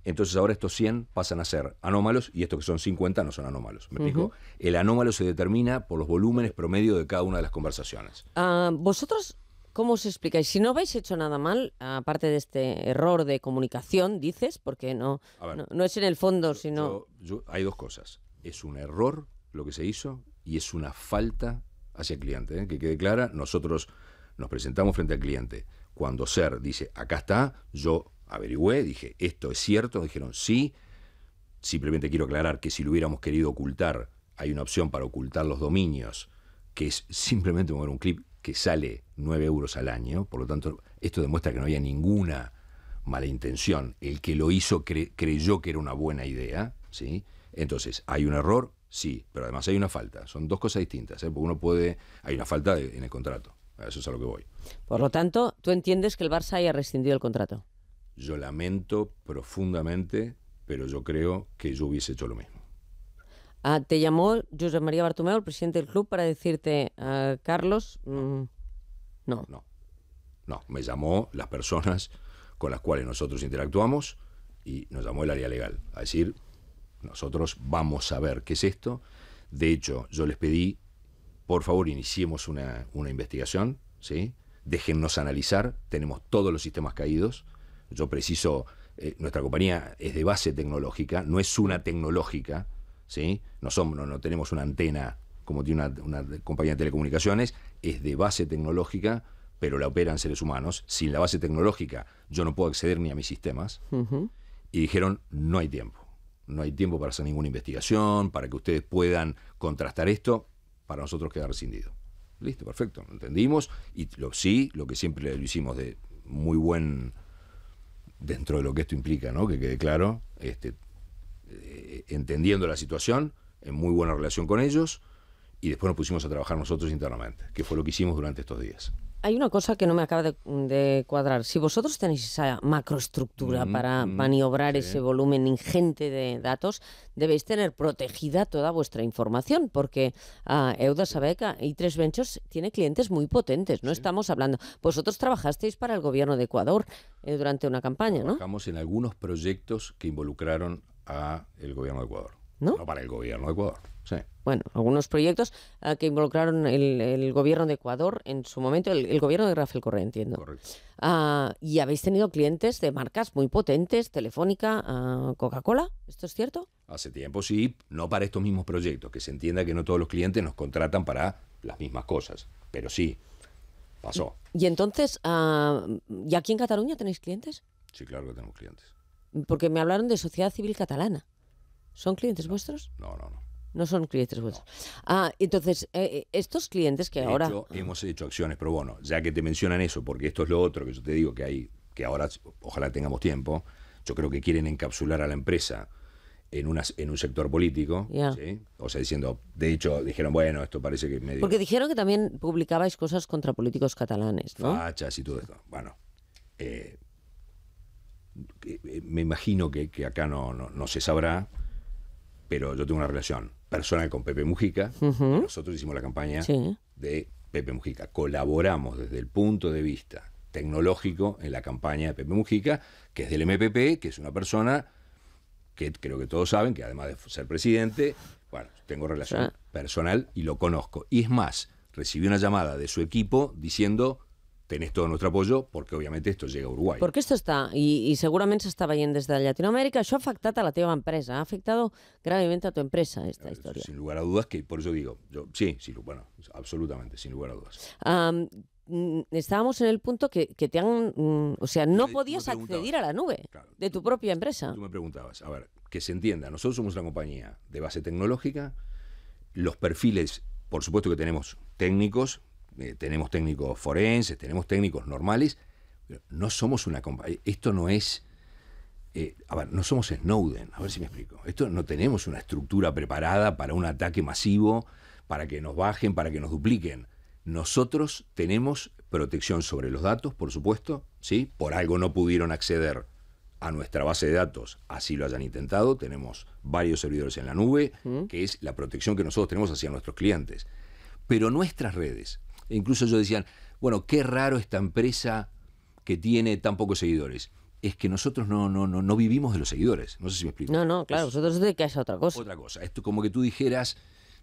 entonces ahora estos 100 pasan a ser anómalos y estos que son 50 no son anómalos. ¿Me El anómalo se determina por los volúmenes promedio de cada una de las conversaciones. Ah, Vosotros, ¿cómo os explicáis? Si no habéis hecho nada mal, aparte de este error de comunicación, dices, porque no, no, no, es en el fondo, sino... hay dos cosas. Es un error lo que se hizo y es una falta hacia el cliente. ¿eh? Que quede clara, nosotros nos presentamos frente al cliente. Cuando SER dice, acá está, yo averigüé, dije, ¿esto es cierto? Dijeron, sí. Simplemente quiero aclarar que si lo hubiéramos querido ocultar, hay una opción para ocultar los dominios, que es simplemente mover un clip que sale 9 euros al año. Por lo tanto, esto demuestra que no había ninguna mala intención. El que lo hizo creyó que era una buena idea, ¿sí? Entonces, ¿hay un error? Sí, pero además hay una falta. Son dos cosas distintas, ¿eh? porque uno puede... Hay una falta en el contrato. Eso es a lo que voy. Por lo tanto, ¿tú entiendes que el Barça haya rescindido el contrato? Yo lamento profundamente, pero yo creo que yo hubiese hecho lo mismo. Ah, te llamó José María Bartomeu, el presidente del club, para decirte, a ah, Carlos, mm, no. No, no, me llamó las personas con las cuales nosotros interactuamos y nos llamó el área legal a decir, nosotros vamos a ver qué es esto. De hecho, yo les pedí, por favor, iniciemos una, una investigación, ¿sí? déjennos analizar, tenemos todos los sistemas caídos, yo preciso, eh, nuestra compañía es de base tecnológica, no es una tecnológica, ¿sí? No, somos, no, tenemos una antena como tiene una, compañía de telecomunicaciones, es de base tecnológica, pero la operan seres humanos. Sin la base tecnológica yo no puedo acceder ni a mis sistemas. Y dijeron, no hay tiempo. No hay tiempo para hacer ninguna investigación, para que ustedes puedan contrastar esto. Para nosotros queda rescindido. Listo, perfecto, entendimos. Y lo, sí, lo que siempre lo hicimos de muy buen dentro de lo que esto implica, ¿no? Que quede claro, este, eh, entendiendo la situación, en muy buena relación con ellos, y después nos pusimos a trabajar nosotros internamente, que fue lo que hicimos durante estos días hay una cosa que no me acaba de, cuadrar. Si vosotros tenéis esa macroestructura mm, para mm, maniobrar ese volumen ingente de datos, debéis tener protegida toda vuestra información, porque uh, Euda Sabeca y Tres Ventures tiene clientes muy potentes, no estamos hablando. Vosotros trabajasteis para el gobierno de Ecuador eh, durante una campaña, ¿no? Trabajamos en algunos proyectos que involucraron al gobierno de Ecuador. ¿No? no para el gobierno de Ecuador. Sí bueno, algunos proyectos ah, que involucraron el, gobierno de Ecuador en su momento, el, gobierno de Rafael Correa, entiendo. Ah, y habéis tenido clientes de marcas muy potentes, Telefónica, ah, Coca-Cola, ¿esto es cierto? Hace tiempo sí, no para estos mismos proyectos, que se entienda que no todos los clientes nos contratan para las mismas cosas, pero sí, pasó. Y entonces, ¿y aquí en Cataluña tenéis clientes? Sí, claro que tenemos clientes. Porque me hablaron de Sociedad Civil Catalana. ¿Son clientes vuestros? No, no, no. No son clientes vuestros. Ah, entonces, eh, eh, estos clientes que ahora... hemos hecho acciones pro bono, ya que te mencionan eso, porque esto es lo otro que yo te digo que hay, que ahora ojalá tengamos tiempo, yo creo que quieren encapsular a la empresa en, en un sector político, o sea, diciendo, de hecho, dijeron, bueno, esto parece que Porque dijeron que también publicabais cosas contra políticos catalanes, ¿no? Fachas y todo esto. Bueno, eh, me imagino que, que acá no, no se sabrá, pero yo tengo una relación personal con Pepe Mujica. Nosotros hicimos la campaña de Pepe Mujica. Colaboramos desde el punto de vista tecnológico en la campaña de Pepe Mujica, que es del MPP, que es una persona que creo que todos saben, que además de ser presidente, bueno, tengo relación ah. personal y lo conozco. Y es más, recibí una llamada de su equipo diciendo, tenés todo nuestro apoyo porque obviamente esto llega a Uruguay. Porque esto está, y, seguramente se estaba viendo desde Latinoamérica, això ha afectado a la teva empresa, ha afectado gravemente a tu empresa esta eh, historia. Sin lugar a dudas, que por eso digo, yo, sí, sí, bueno, absolutamente, sin lugar a dudas. estábamos en el punto que, que te han... Mm, o sea, no podías acceder a la nube de tu propia empresa. Tú me preguntabas, a ver, que se entienda, nosotros somos una compañía de base tecnológica, los perfiles, por supuesto que tenemos técnicos, eh, tenemos técnicos forenses, tenemos técnicos normales, no somos una compañía. Eh, esto no es. Eh, a ver, no somos Snowden, a ver si me explico. Esto no tenemos una estructura preparada para un ataque masivo, para que nos bajen, para que nos dupliquen. Nosotros tenemos protección sobre los datos, por supuesto, ¿sí? Por algo no pudieron acceder a nuestra base de datos, así lo hayan intentado, tenemos varios servidores en la nube, que es la protección que nosotros tenemos hacia nuestros clientes. Pero nuestras redes e incluso ellos decían, bueno, qué raro esta empresa que tiene tan pocos seguidores. Es que nosotros no, no, no, no vivimos de los seguidores. No sé si me explico. No, no, claro, vosotros que es otra cosa. Otra cosa. Esto como que tú dijeras,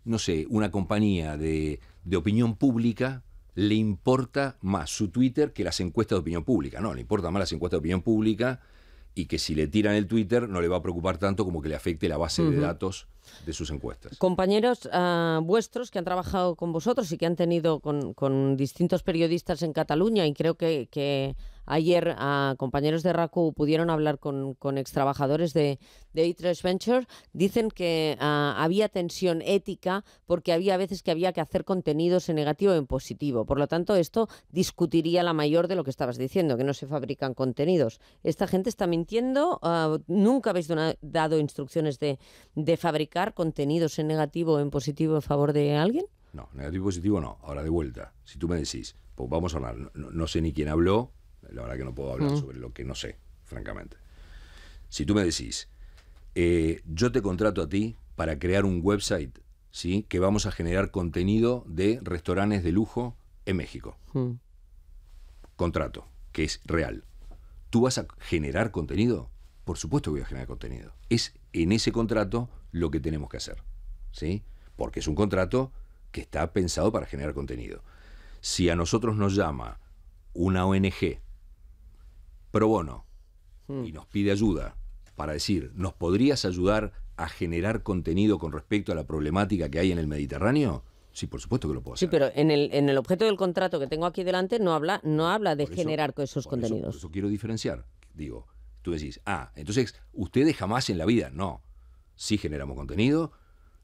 no sé, una compañía de, opinión pública le importa más su Twitter que las encuestas de opinión pública. No, le importa más las encuestas de opinión pública y que si le tiran el Twitter no le va a preocupar tanto como que le afecte la base de datos de sus encuestas. Compañeros ah, vuestros que han trabajado con vosotros y que han tenido con, distintos periodistas en Cataluña y creo que Ayer ah, compañeros de RACU pudieron hablar con, ex trabajadores de, de E3 Venture. Dicen que ah, había tensión ética porque había veces que había que hacer contenidos en negativo o en positivo. Por lo tanto, esto discutiría la mayor de lo que estabas diciendo, que no se fabrican contenidos. Esta gente está mintiendo. Ah, nunca habéis dado instrucciones de, fabricar contenidos en negativo o en positivo a favor de alguien. No, negativo positivo no. Ahora de vuelta, si tú me decís, pues vamos a hablar. no, sé ni quién habló, la verdad que no puedo hablar mm. sobre lo que no sé, francamente. Si tú me decís, eh, yo te contrato a ti para crear un website, ¿sí? Que vamos a generar contenido de restaurantes de lujo en México. Mm. Contrato, que es real. ¿Tú vas a generar contenido? Por supuesto que voy a generar contenido. Es en ese contrato lo que tenemos que hacer, ¿sí? Porque es un contrato que está pensado para generar contenido. Si a nosotros nos llama una ONG pro bono hmm. y nos pide ayuda para decir, ¿nos podrías ayudar a generar contenido con respecto a la problemática que hay en el Mediterráneo? Sí, por supuesto que lo puedo hacer. Sí, pero en el, en el objeto del contrato que tengo aquí delante no habla, no habla de generar esos contenidos. Eso, por eso quiero diferenciar. Digo, tú decís, ah, entonces ustedes jamás en la vida, no. Sí generamos contenido,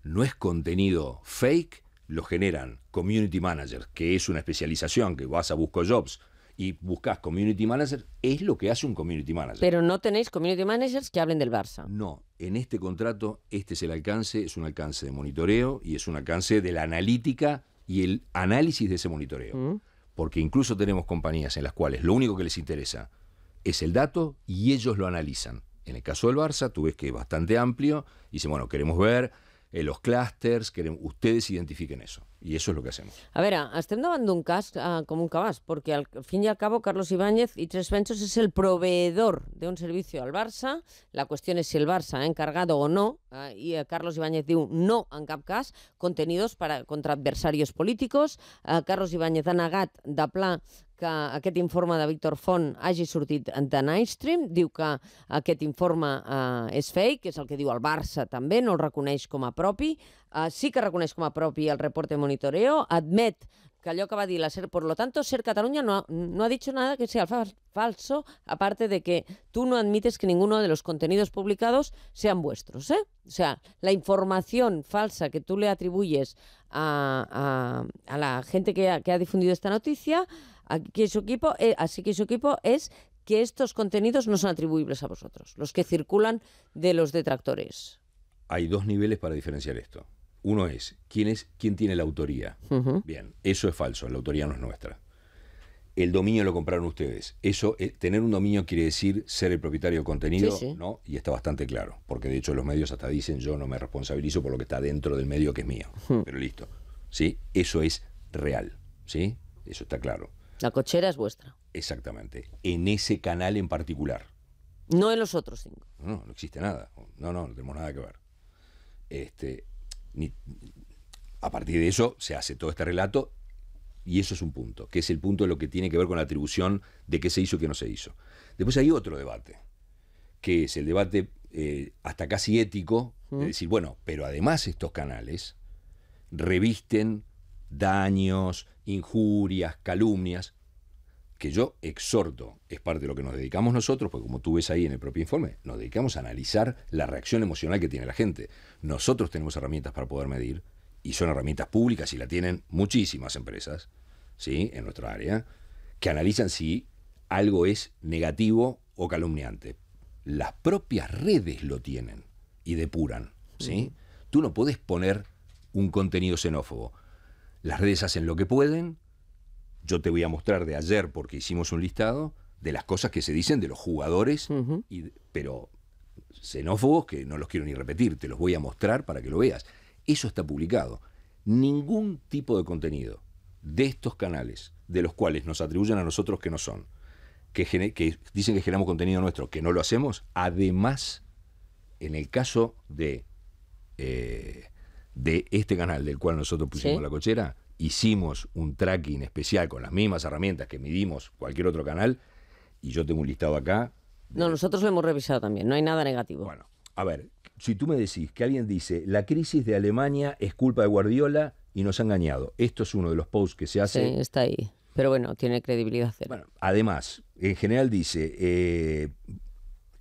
no es contenido fake, lo generan community managers, que es una especialización que vas a Busco Jobs, y buscas community manager, es lo que hace un community manager. Pero no tenéis community managers que hablen del Barça. No, en este contrato este es el alcance, es un alcance de monitoreo y es un alcance de la analítica y el análisis de ese monitoreo. Mm. Porque incluso tenemos compañías en las cuales lo único que les interesa es el dato y ellos lo analizan. En el caso del Barça, tú ves que es bastante amplio y dicen, bueno, queremos ver eh, los clusters, queremos, ustedes identifiquen eso. y eso es lo que hacemos. A ver, estem davant d'un cas eh, com un cabàs, perquè al fin i al cabo Carlos Ibáñez i Tres Penchos és el proveedor d'un servei servicio al Barça. La qüestió és si el Barça ha encargat o no, eh, i eh, Carlos Ibáñez diu no en cap cas, contenidos para, contra adversaris polítics. Eh, Carlos Ibáñez ha negat de pla que aquest informe de Víctor Font hagi sortit de Nightstream, diu que aquest informe eh, és fake, és el que diu el Barça també, no el reconeix com a propi, eh, sí que reconeix com a propi el reporte monitoreo, admet que allò que va dir la SER, por lo tanto, SER Catalunya no ha, no ha dicho nada que sea falso, falso, aparte de que tú no admites que ninguno de los contenidos publicados sean vuestros, ¿eh? O sea, la información falsa que tú le atribuyes a, a, a la gente que ha, que ha difundido esta noticia Aquí su equipo, eh, así que su equipo es que estos contenidos no son atribuibles a vosotros, los que circulan de los detractores. Hay dos niveles para diferenciar esto. Uno es quién es quién tiene la autoría. Bien, eso es falso, la autoría no es nuestra. El dominio lo compraron ustedes. Eso, eh, tener un dominio quiere decir ser el propietario del contenido, ¿no? Y está bastante claro, porque de hecho los medios hasta dicen yo no me responsabilizo por lo que está dentro del medio que es mío. Pero listo, ¿sí? Eso es real, ¿sí? Eso está claro. La cochera es vuestra. Exactamente. En ese canal en particular. No en los otros cinco. No, no existe nada. No, no, no tenemos nada que ver. Este, a partir de eso se hace todo este relato y eso es un punto, que es el punto de lo que tiene que ver con la atribución de qué se hizo y qué no se hizo. Después hay otro debate, que es el debate eh, hasta casi ético, de decir, bueno, pero además estos canales revisten daños, injurias, calumnias, que yo exhorto, es parte de lo que nos dedicamos nosotros, porque como tú ves ahí en el propio informe, nos dedicamos a analizar la reacción emocional que tiene la gente. Nosotros tenemos herramientas para poder medir, y son herramientas públicas y la tienen muchísimas empresas, ¿sí? En nuestra área, que analizan si algo es negativo o calumniante. Las propias redes lo tienen y depuran, ¿sí? Tú no puedes poner un contenido xenófobo las redes hacen lo que pueden. Yo te voy a mostrar de ayer, porque hicimos un listado, de las cosas que se dicen de los jugadores, pero xenófobos que no los quiero ni repetir, te los voy a mostrar para que lo veas. Eso está publicado. Ningún tipo de contenido de estos canales, de los cuales nos atribuyen a nosotros que no son, que, dicen que generamos contenido nuestro, que no lo hacemos, además, en el caso de eh, de este canal del cual nosotros pusimos la cochera, hicimos un tracking especial con las mismas herramientas que midimos cualquier otro canal, y yo tengo un listado acá. No, nosotros lo hemos revisado también, no hay nada negativo. Bueno, a ver, si tú me decís que alguien dice, la crisis de Alemania es culpa de Guardiola y nos ha engañado, esto es uno de los posts que se hace. Sí, está ahí. Pero bueno, tiene credibilidad cero. además, en general dice, eh,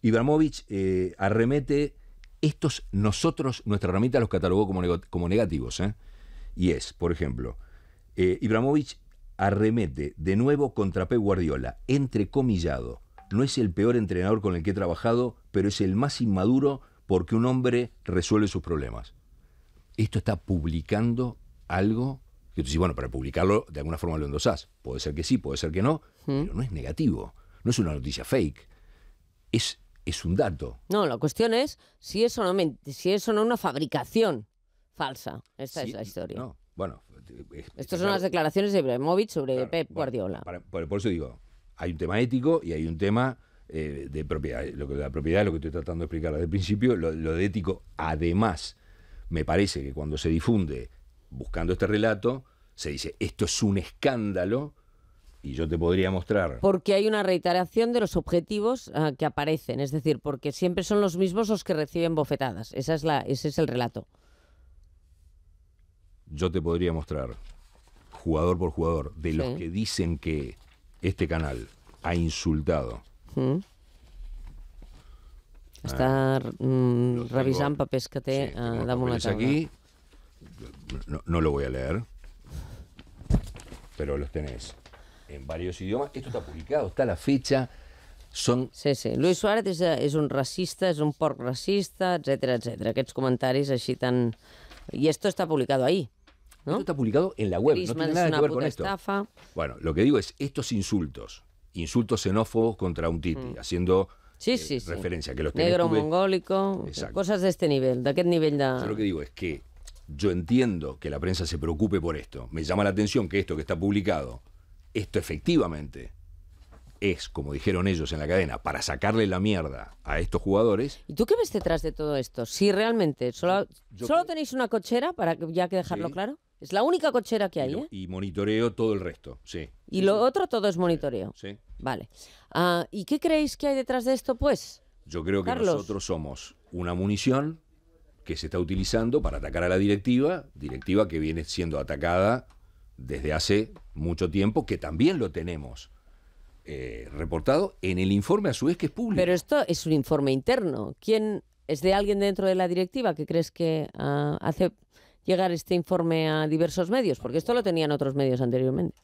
eh arremete estos nosotros, nuestra herramienta los catalogó como, como negativos. ¿eh? Y es, por ejemplo, eh, arremete de nuevo contra Pep Guardiola, entrecomillado. No es el peor entrenador con el que he trabajado, pero es el más inmaduro porque un hombre resuelve sus problemas. Esto está publicando algo que tú dices, bueno, para publicarlo de alguna forma lo endosás. Puede ser que sí, puede ser que no, mm. pero no es negativo. No es una noticia fake. Es es un dato. No, la cuestión es si eso no, si eso no una fabricación falsa. Esa es la historia. bueno. Estas son las declaraciones de Ibrahimovic sobre Pep Guardiola. por eso digo, hay un tema ético y hay un tema eh, de propiedad. Lo que, la propiedad es lo que estoy tratando de explicar desde el principio. Lo, lo de ético, además, me parece que cuando se difunde buscando este relato, se dice, esto es un escándalo y yo te podría mostrar. Porque hay una reiteración de los objetivos ah, que aparecen, es decir, porque siempre son los mismos los que reciben bofetadas. Esa es la, ese es el relato. Yo te podría mostrar, jugador por jugador, de los que dicen que este canal ha insultado. Mm. Ah. Está mm, revisando, péscate, que te ah, damos Aquí. No, no lo voy a leer, pero los tenés en varios idiomas. Esto está publicado, está la fecha. son... Sí, sí. Luis Suárez es un racista, es un porc racista, etcétera, etcétera, estos comentarios así tan... Y esto está publicado ahí. ¿no? Esto está publicado en la web, no tiene nada que ver con esto. Estafa. Bueno, lo que digo es estos insultos, insultos xenófobos contra un titi, mm. haciendo eh, sí, referencia que los Negro, mongólico, cosas de este nivel, de aquel nivel de... Yo lo que digo es que yo entiendo que la prensa se preocupe por esto. Me llama la atención que esto que está publicado esto efectivamente es, como dijeron ellos en la cadena, para sacarle la mierda a estos jugadores. ¿Y tú qué ves detrás de todo esto? Si realmente solo, solo tenéis una cochera, para que, ya que dejarlo claro. Es la única cochera que hay. Y, ¿eh? y monitoreo todo el resto, sí. Y lo otro todo es monitoreo. Sí. Vale. Ah, ¿Y qué creéis que hay detrás de esto, pues? Yo creo que nosotros somos una munición que se está utilizando para atacar a la directiva, directiva que viene siendo atacada desde hace mucho tiempo, que también lo tenemos. Eh, reportado en el informe a su vez que es público. Pero esto es un informe interno. ¿Quién es de alguien dentro de la directiva que crees que ah, hace llegar este informe a diversos medios? Porque esto lo tenían otros medios anteriormente.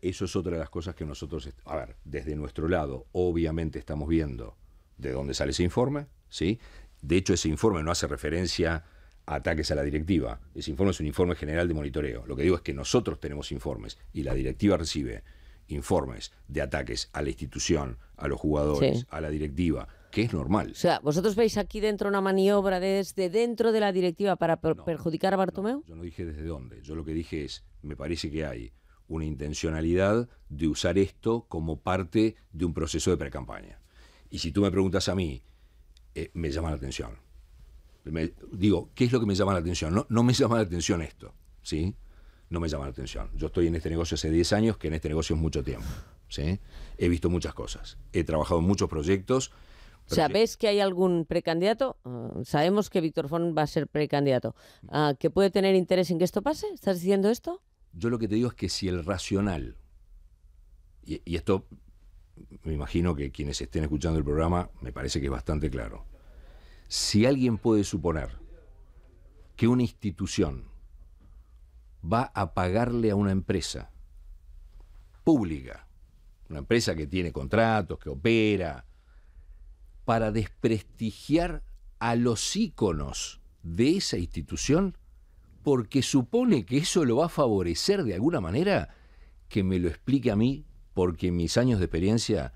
Eso es otra de las cosas que nosotros, a ver, desde nuestro lado, obviamente estamos viendo de dónde sale ese informe, ¿sí? De hecho, ese informe no hace referencia ataques a la directiva. Ese informe es un informe general de monitoreo. Lo que digo es que nosotros tenemos informes y la directiva recibe informes de ataques a la institución, a los jugadores, a la directiva, que es normal. O sea, ¿vosotros veis aquí dentro una maniobra desde dentro de la directiva para perjudicar a Bartomeu? yo no dije desde dónde, yo lo que dije es, me parece que hay una intencionalidad de usar esto como parte de un proceso de precampaña. Y si tú me preguntas a mí, eh, me llama la atención digo, ¿qué es lo que me llama la atención? No, me llama la atención esto, ¿sí? No me llama la atención. Yo estoy en este negocio hace 10 años, que en este negocio es mucho tiempo, ¿sí? He visto muchas cosas, he trabajado en muchos proyectos. ¿Sabes que hay algún precandidato? Ah, sabemos que Víctor Fon va a ser precandidato. Ah, ¿Que puede tener interés en que esto pase? ¿Estás diciendo esto? Yo lo que te digo es que si el racional, y esto me imagino que quienes estén escuchando el programa me parece que es bastante claro, si alguien puede suponer que una institución va a pagarle a una empresa pública, una empresa que tiene contratos, que opera, para desprestigiar a los íconos de esa institución, porque supone que eso lo va a favorecer de alguna manera, que me lo explique a mí, porque en mis años de experiencia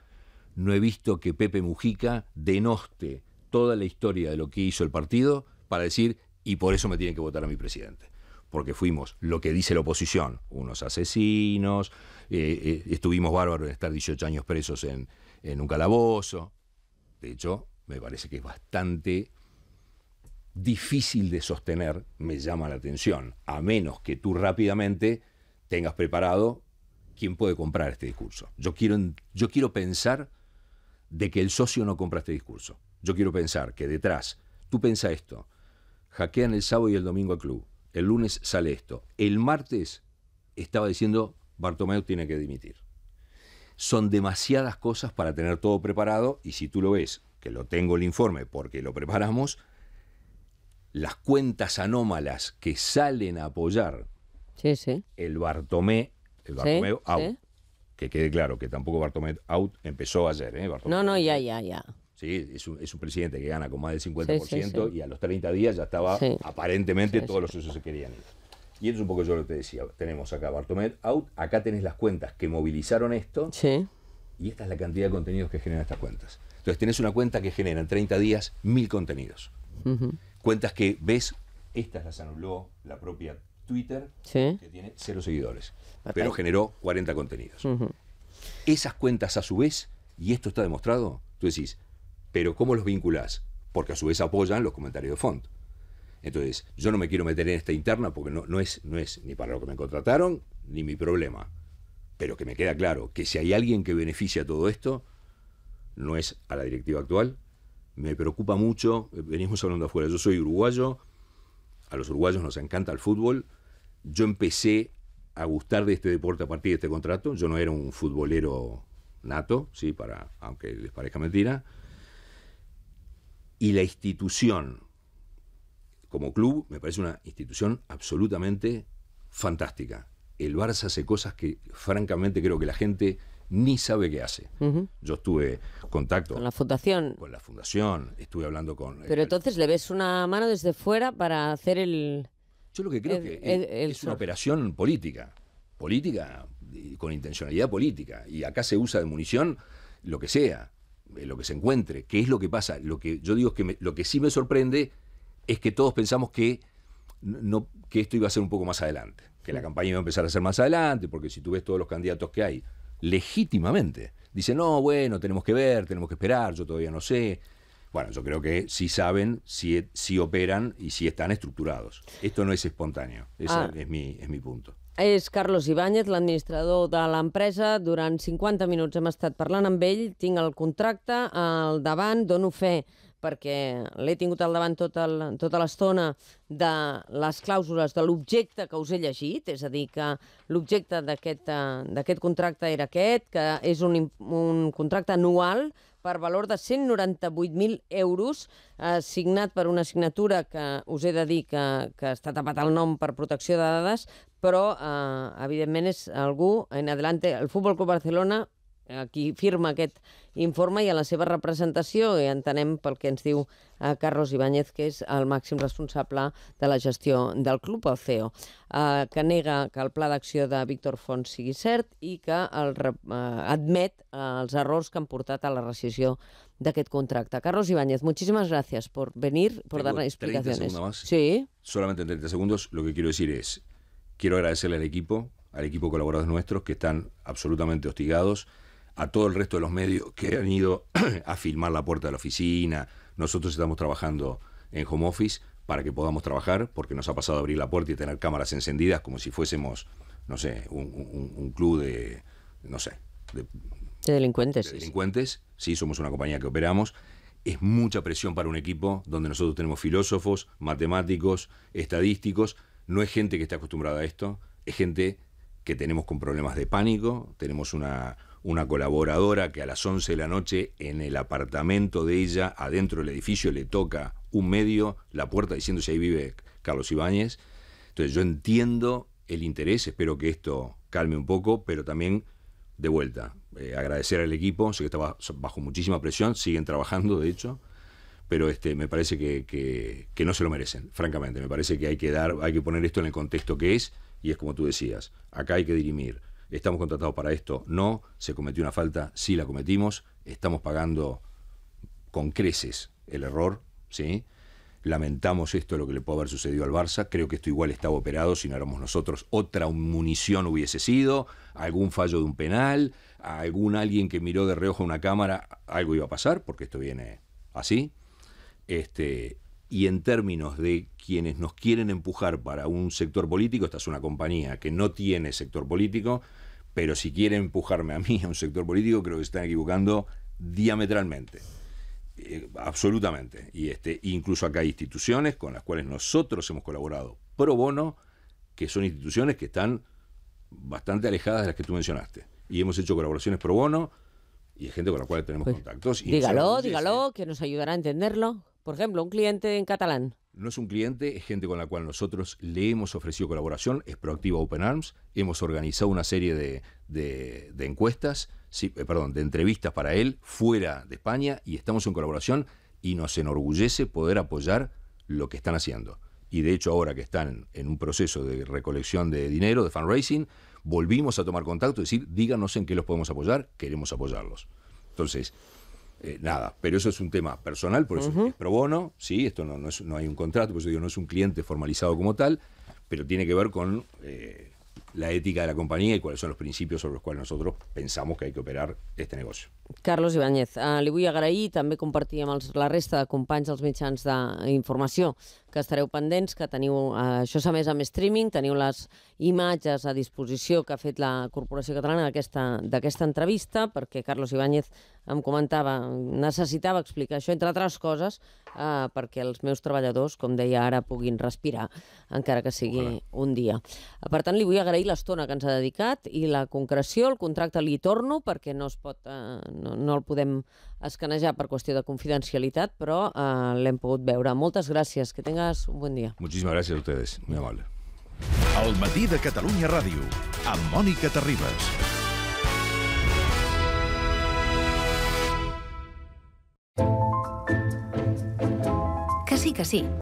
no he visto que Pepe Mujica denoste toda la historia de lo que hizo el partido para decir, y por eso me tienen que votar a mi presidente. Porque fuimos lo que dice la oposición, unos asesinos, eh, eh, estuvimos bárbaros en estar 18 años presos en, en un calabozo. De hecho, me parece que es bastante difícil de sostener, me llama la atención, a menos que tú rápidamente tengas preparado quién puede comprar este discurso. Yo quiero, yo quiero pensar de que el socio no compra este discurso. Yo quiero pensar que detrás, tú piensa esto, hackean el sábado y el domingo al club, el lunes sale esto, el martes estaba diciendo Bartomeu tiene que dimitir. Son demasiadas cosas para tener todo preparado y si tú lo ves, que lo tengo el informe porque lo preparamos, las cuentas anómalas que salen a apoyar el Bartomé, el Bartomeu out, que quede claro que tampoco Bartomeu out empezó ayer. ¿eh? No, no, ya, ya, ya. Sí, es un, presidente que gana con más del 50% y a los 30 días ya estaba aparentemente todos los socios se querían ir. Y eso es un poco yo lo que te decía. Tenemos acá Bartomet Out, acá tenés las cuentas que movilizaron esto y esta es la cantidad de contenidos que generan estas cuentas. Entonces tenés una cuenta que genera en 30 días mil contenidos. Cuentas que ves, estas las anuló la propia Twitter, que tiene cero seguidores, pero generó 40 contenidos. Esas cuentas a su vez, y esto está demostrado, tú decís, pero ¿cómo los vinculás? Porque a su vez apoyan los comentarios de Font. Entonces, yo no me quiero meter en esta interna porque no, no, es, no es ni para lo que me contrataron ni mi problema. Pero que me queda claro que si hay alguien que beneficia todo esto, no es a la directiva actual. Me preocupa mucho, venimos hablando afuera, yo soy uruguayo, a los uruguayos nos encanta el fútbol. Yo empecé a gustar de este deporte a partir de este contrato. Yo no era un futbolero nato, sí, para, aunque les parezca mentira y la institución como club me parece una institución absolutamente fantástica. El Barça hace cosas que francamente creo que la gente ni sabe qué hace. Yo estuve en contacto con la fundación. Con la fundación, estuve hablando con... Pero entonces le ves una mano desde fuera para hacer el... Yo lo que creo es que es una operación política, política con intencionalidad política. Y acá se usa de munición lo que sea. Eh, lo que se encuentre. ¿Qué es lo que pasa? Lo que yo digo es que lo que sí me sorprende es que todos pensamos que, no, que esto iba a ser un poco más adelante, que la campaña iba a empezar a ser más adelante, porque si tú ves todos los candidatos que hay, legítimamente, dicen, no, bueno, tenemos que ver, tenemos que esperar, yo todavía no sé. Bueno, yo creo que sí saben, sí, si operan y sí están estructurados. Esto no es espontáneo, Ese ah. es, mi, es mi punto. És Carlos Ibáñez, l'administrador de l'empresa. Durant 50 minuts hem estat parlant amb ell. Tinc el contracte al davant, dono fe perquè l'he tingut al davant tot el, tota l'estona de les clàusules de l'objecte que us he llegit, és a dir, que l'objecte d'aquest eh, contracte era aquest, que és un, un contracte anual per valor de 198.000 euros, eh, signat per una signatura que us he de dir que, que està tapat el nom per protecció de dades, però eh, evidentment és algú en adelante. El Futbol Club Barcelona eh, qui firma aquest informe i a la seva representació, i entenem pel que ens diu eh, Carlos Ibáñez, que és el màxim responsable de la gestió del club, el CEO, eh, que nega que el pla d'acció de Víctor Font sigui cert i que el, eh, admet eh, els errors que han portat a la rescisió d'aquest contracte. Carlos Ibáñez, muchísimas gracias por venir, por Tengo dar explicaciones. Más. Sí. Solamente en 30 segundos, lo que quiero decir es, Quiero agradecerle al equipo, al equipo colaborador nuestro, nuestros que están absolutamente hostigados, a todo el resto de los medios que han ido a filmar la puerta de la oficina. Nosotros estamos trabajando en home office para que podamos trabajar, porque nos ha pasado abrir la puerta y tener cámaras encendidas como si fuésemos, no sé, un, club de, no sé, de, delincuentes. De delincuentes, sí, somos una compañía que operamos. Es mucha presión para un equipo donde nosotros tenemos filósofos, matemáticos, estadísticos, no es gente que está acostumbrada a esto, es gente que tenemos con problemas de pánico, tenemos una, colaboradora que a las 11 de la noche en el apartamento de ella, adentro del edificio, le toca un medio, la puerta diciendo si ahí vive Carlos Ibáñez. Entonces yo entiendo el interés, espero que esto calme un poco, pero también de vuelta, eh, agradecer al equipo, sé que estaba bajo muchísima presión, siguen trabajando de hecho pero este, me parece que, no se lo merecen, francamente. Me parece que hay que dar, hay que poner esto en el contexto que es, y es como tú decías, acá hay que dirimir. ¿Estamos contratados para esto? No. ¿Se cometió una falta? Sí, la cometimos. Estamos pagando con creces el error, ¿sí? Lamentamos esto, lo que le puede haber sucedido al Barça. Creo que esto igual estaba operado. Si no éramos nosotros, otra munición hubiese sido, algún fallo de un penal, algún alguien que miró de reojo una cámara, algo iba a pasar, porque esto viene así. Este, y en términos de quienes nos quieren empujar para un sector político, esta es una compañía que no tiene sector político, pero si quiere empujarme a mí a un sector político, creo que se están equivocando diametralmente. Eh, absolutamente. Y este, incluso acá hay instituciones con las cuales nosotros hemos colaborado pro bono, que son instituciones que están bastante alejadas de las que tú mencionaste. Y hemos hecho colaboraciones pro bono y hay gente con la cual tenemos pues, contactos. dígalo, dígalo, que nos ayudará a entenderlo. Por ejemplo, un cliente en catalán. No es un cliente, es gente con la cual nosotros le hemos ofrecido colaboración, es Proactiva Open Arms, hemos organizado una serie de, encuestas, eh, perdón, de entrevistas para él fuera de España y estamos en colaboración y nos enorgullece poder apoyar lo que están haciendo. Y de hecho ahora que están en un proceso de recolección de dinero, de fundraising, volvimos a tomar contacto y decir, díganos en qué los podemos apoyar, queremos apoyarlos. Entonces, Eh, nada, pero eso es un tema personal, por eso uh -huh. es pro bono, sí, esto no, no, es, no, hay un contrato, por eso digo, no es un cliente formalizado como tal, pero tiene que ver con eh, la ética de la compañía y cuáles son los principios sobre los cuales nosotros pensamos que hay que operar este negocio. Carlos Ibáñez, eh, li vull agrair, també compartir amb els, la resta de companys dels mitjans d'informació de que estareu pendents, que teniu, eh, això s'ha més amb streaming, teniu les imatges a disposició que ha fet la Corporació Catalana d'aquesta entrevista, perquè Carlos Ibáñez em comentava, necessitava explicar això, entre altres coses, eh, perquè els meus treballadors, com deia ara, puguin respirar, encara que sigui Hola. un dia. Per tant, li vull agrair l'estona que ens ha dedicat i la concreció, el contracte li torno, perquè no, es pot, eh, no, no el podem escanejar per qüestió de confidencialitat, però eh, l'hem pogut veure. Moltes gràcies, que tengas un bon dia. Moltíssimes gràcies a vostès. muy amable. El matí de Catalunya Ràdio, amb Mònica Terribas. que sí.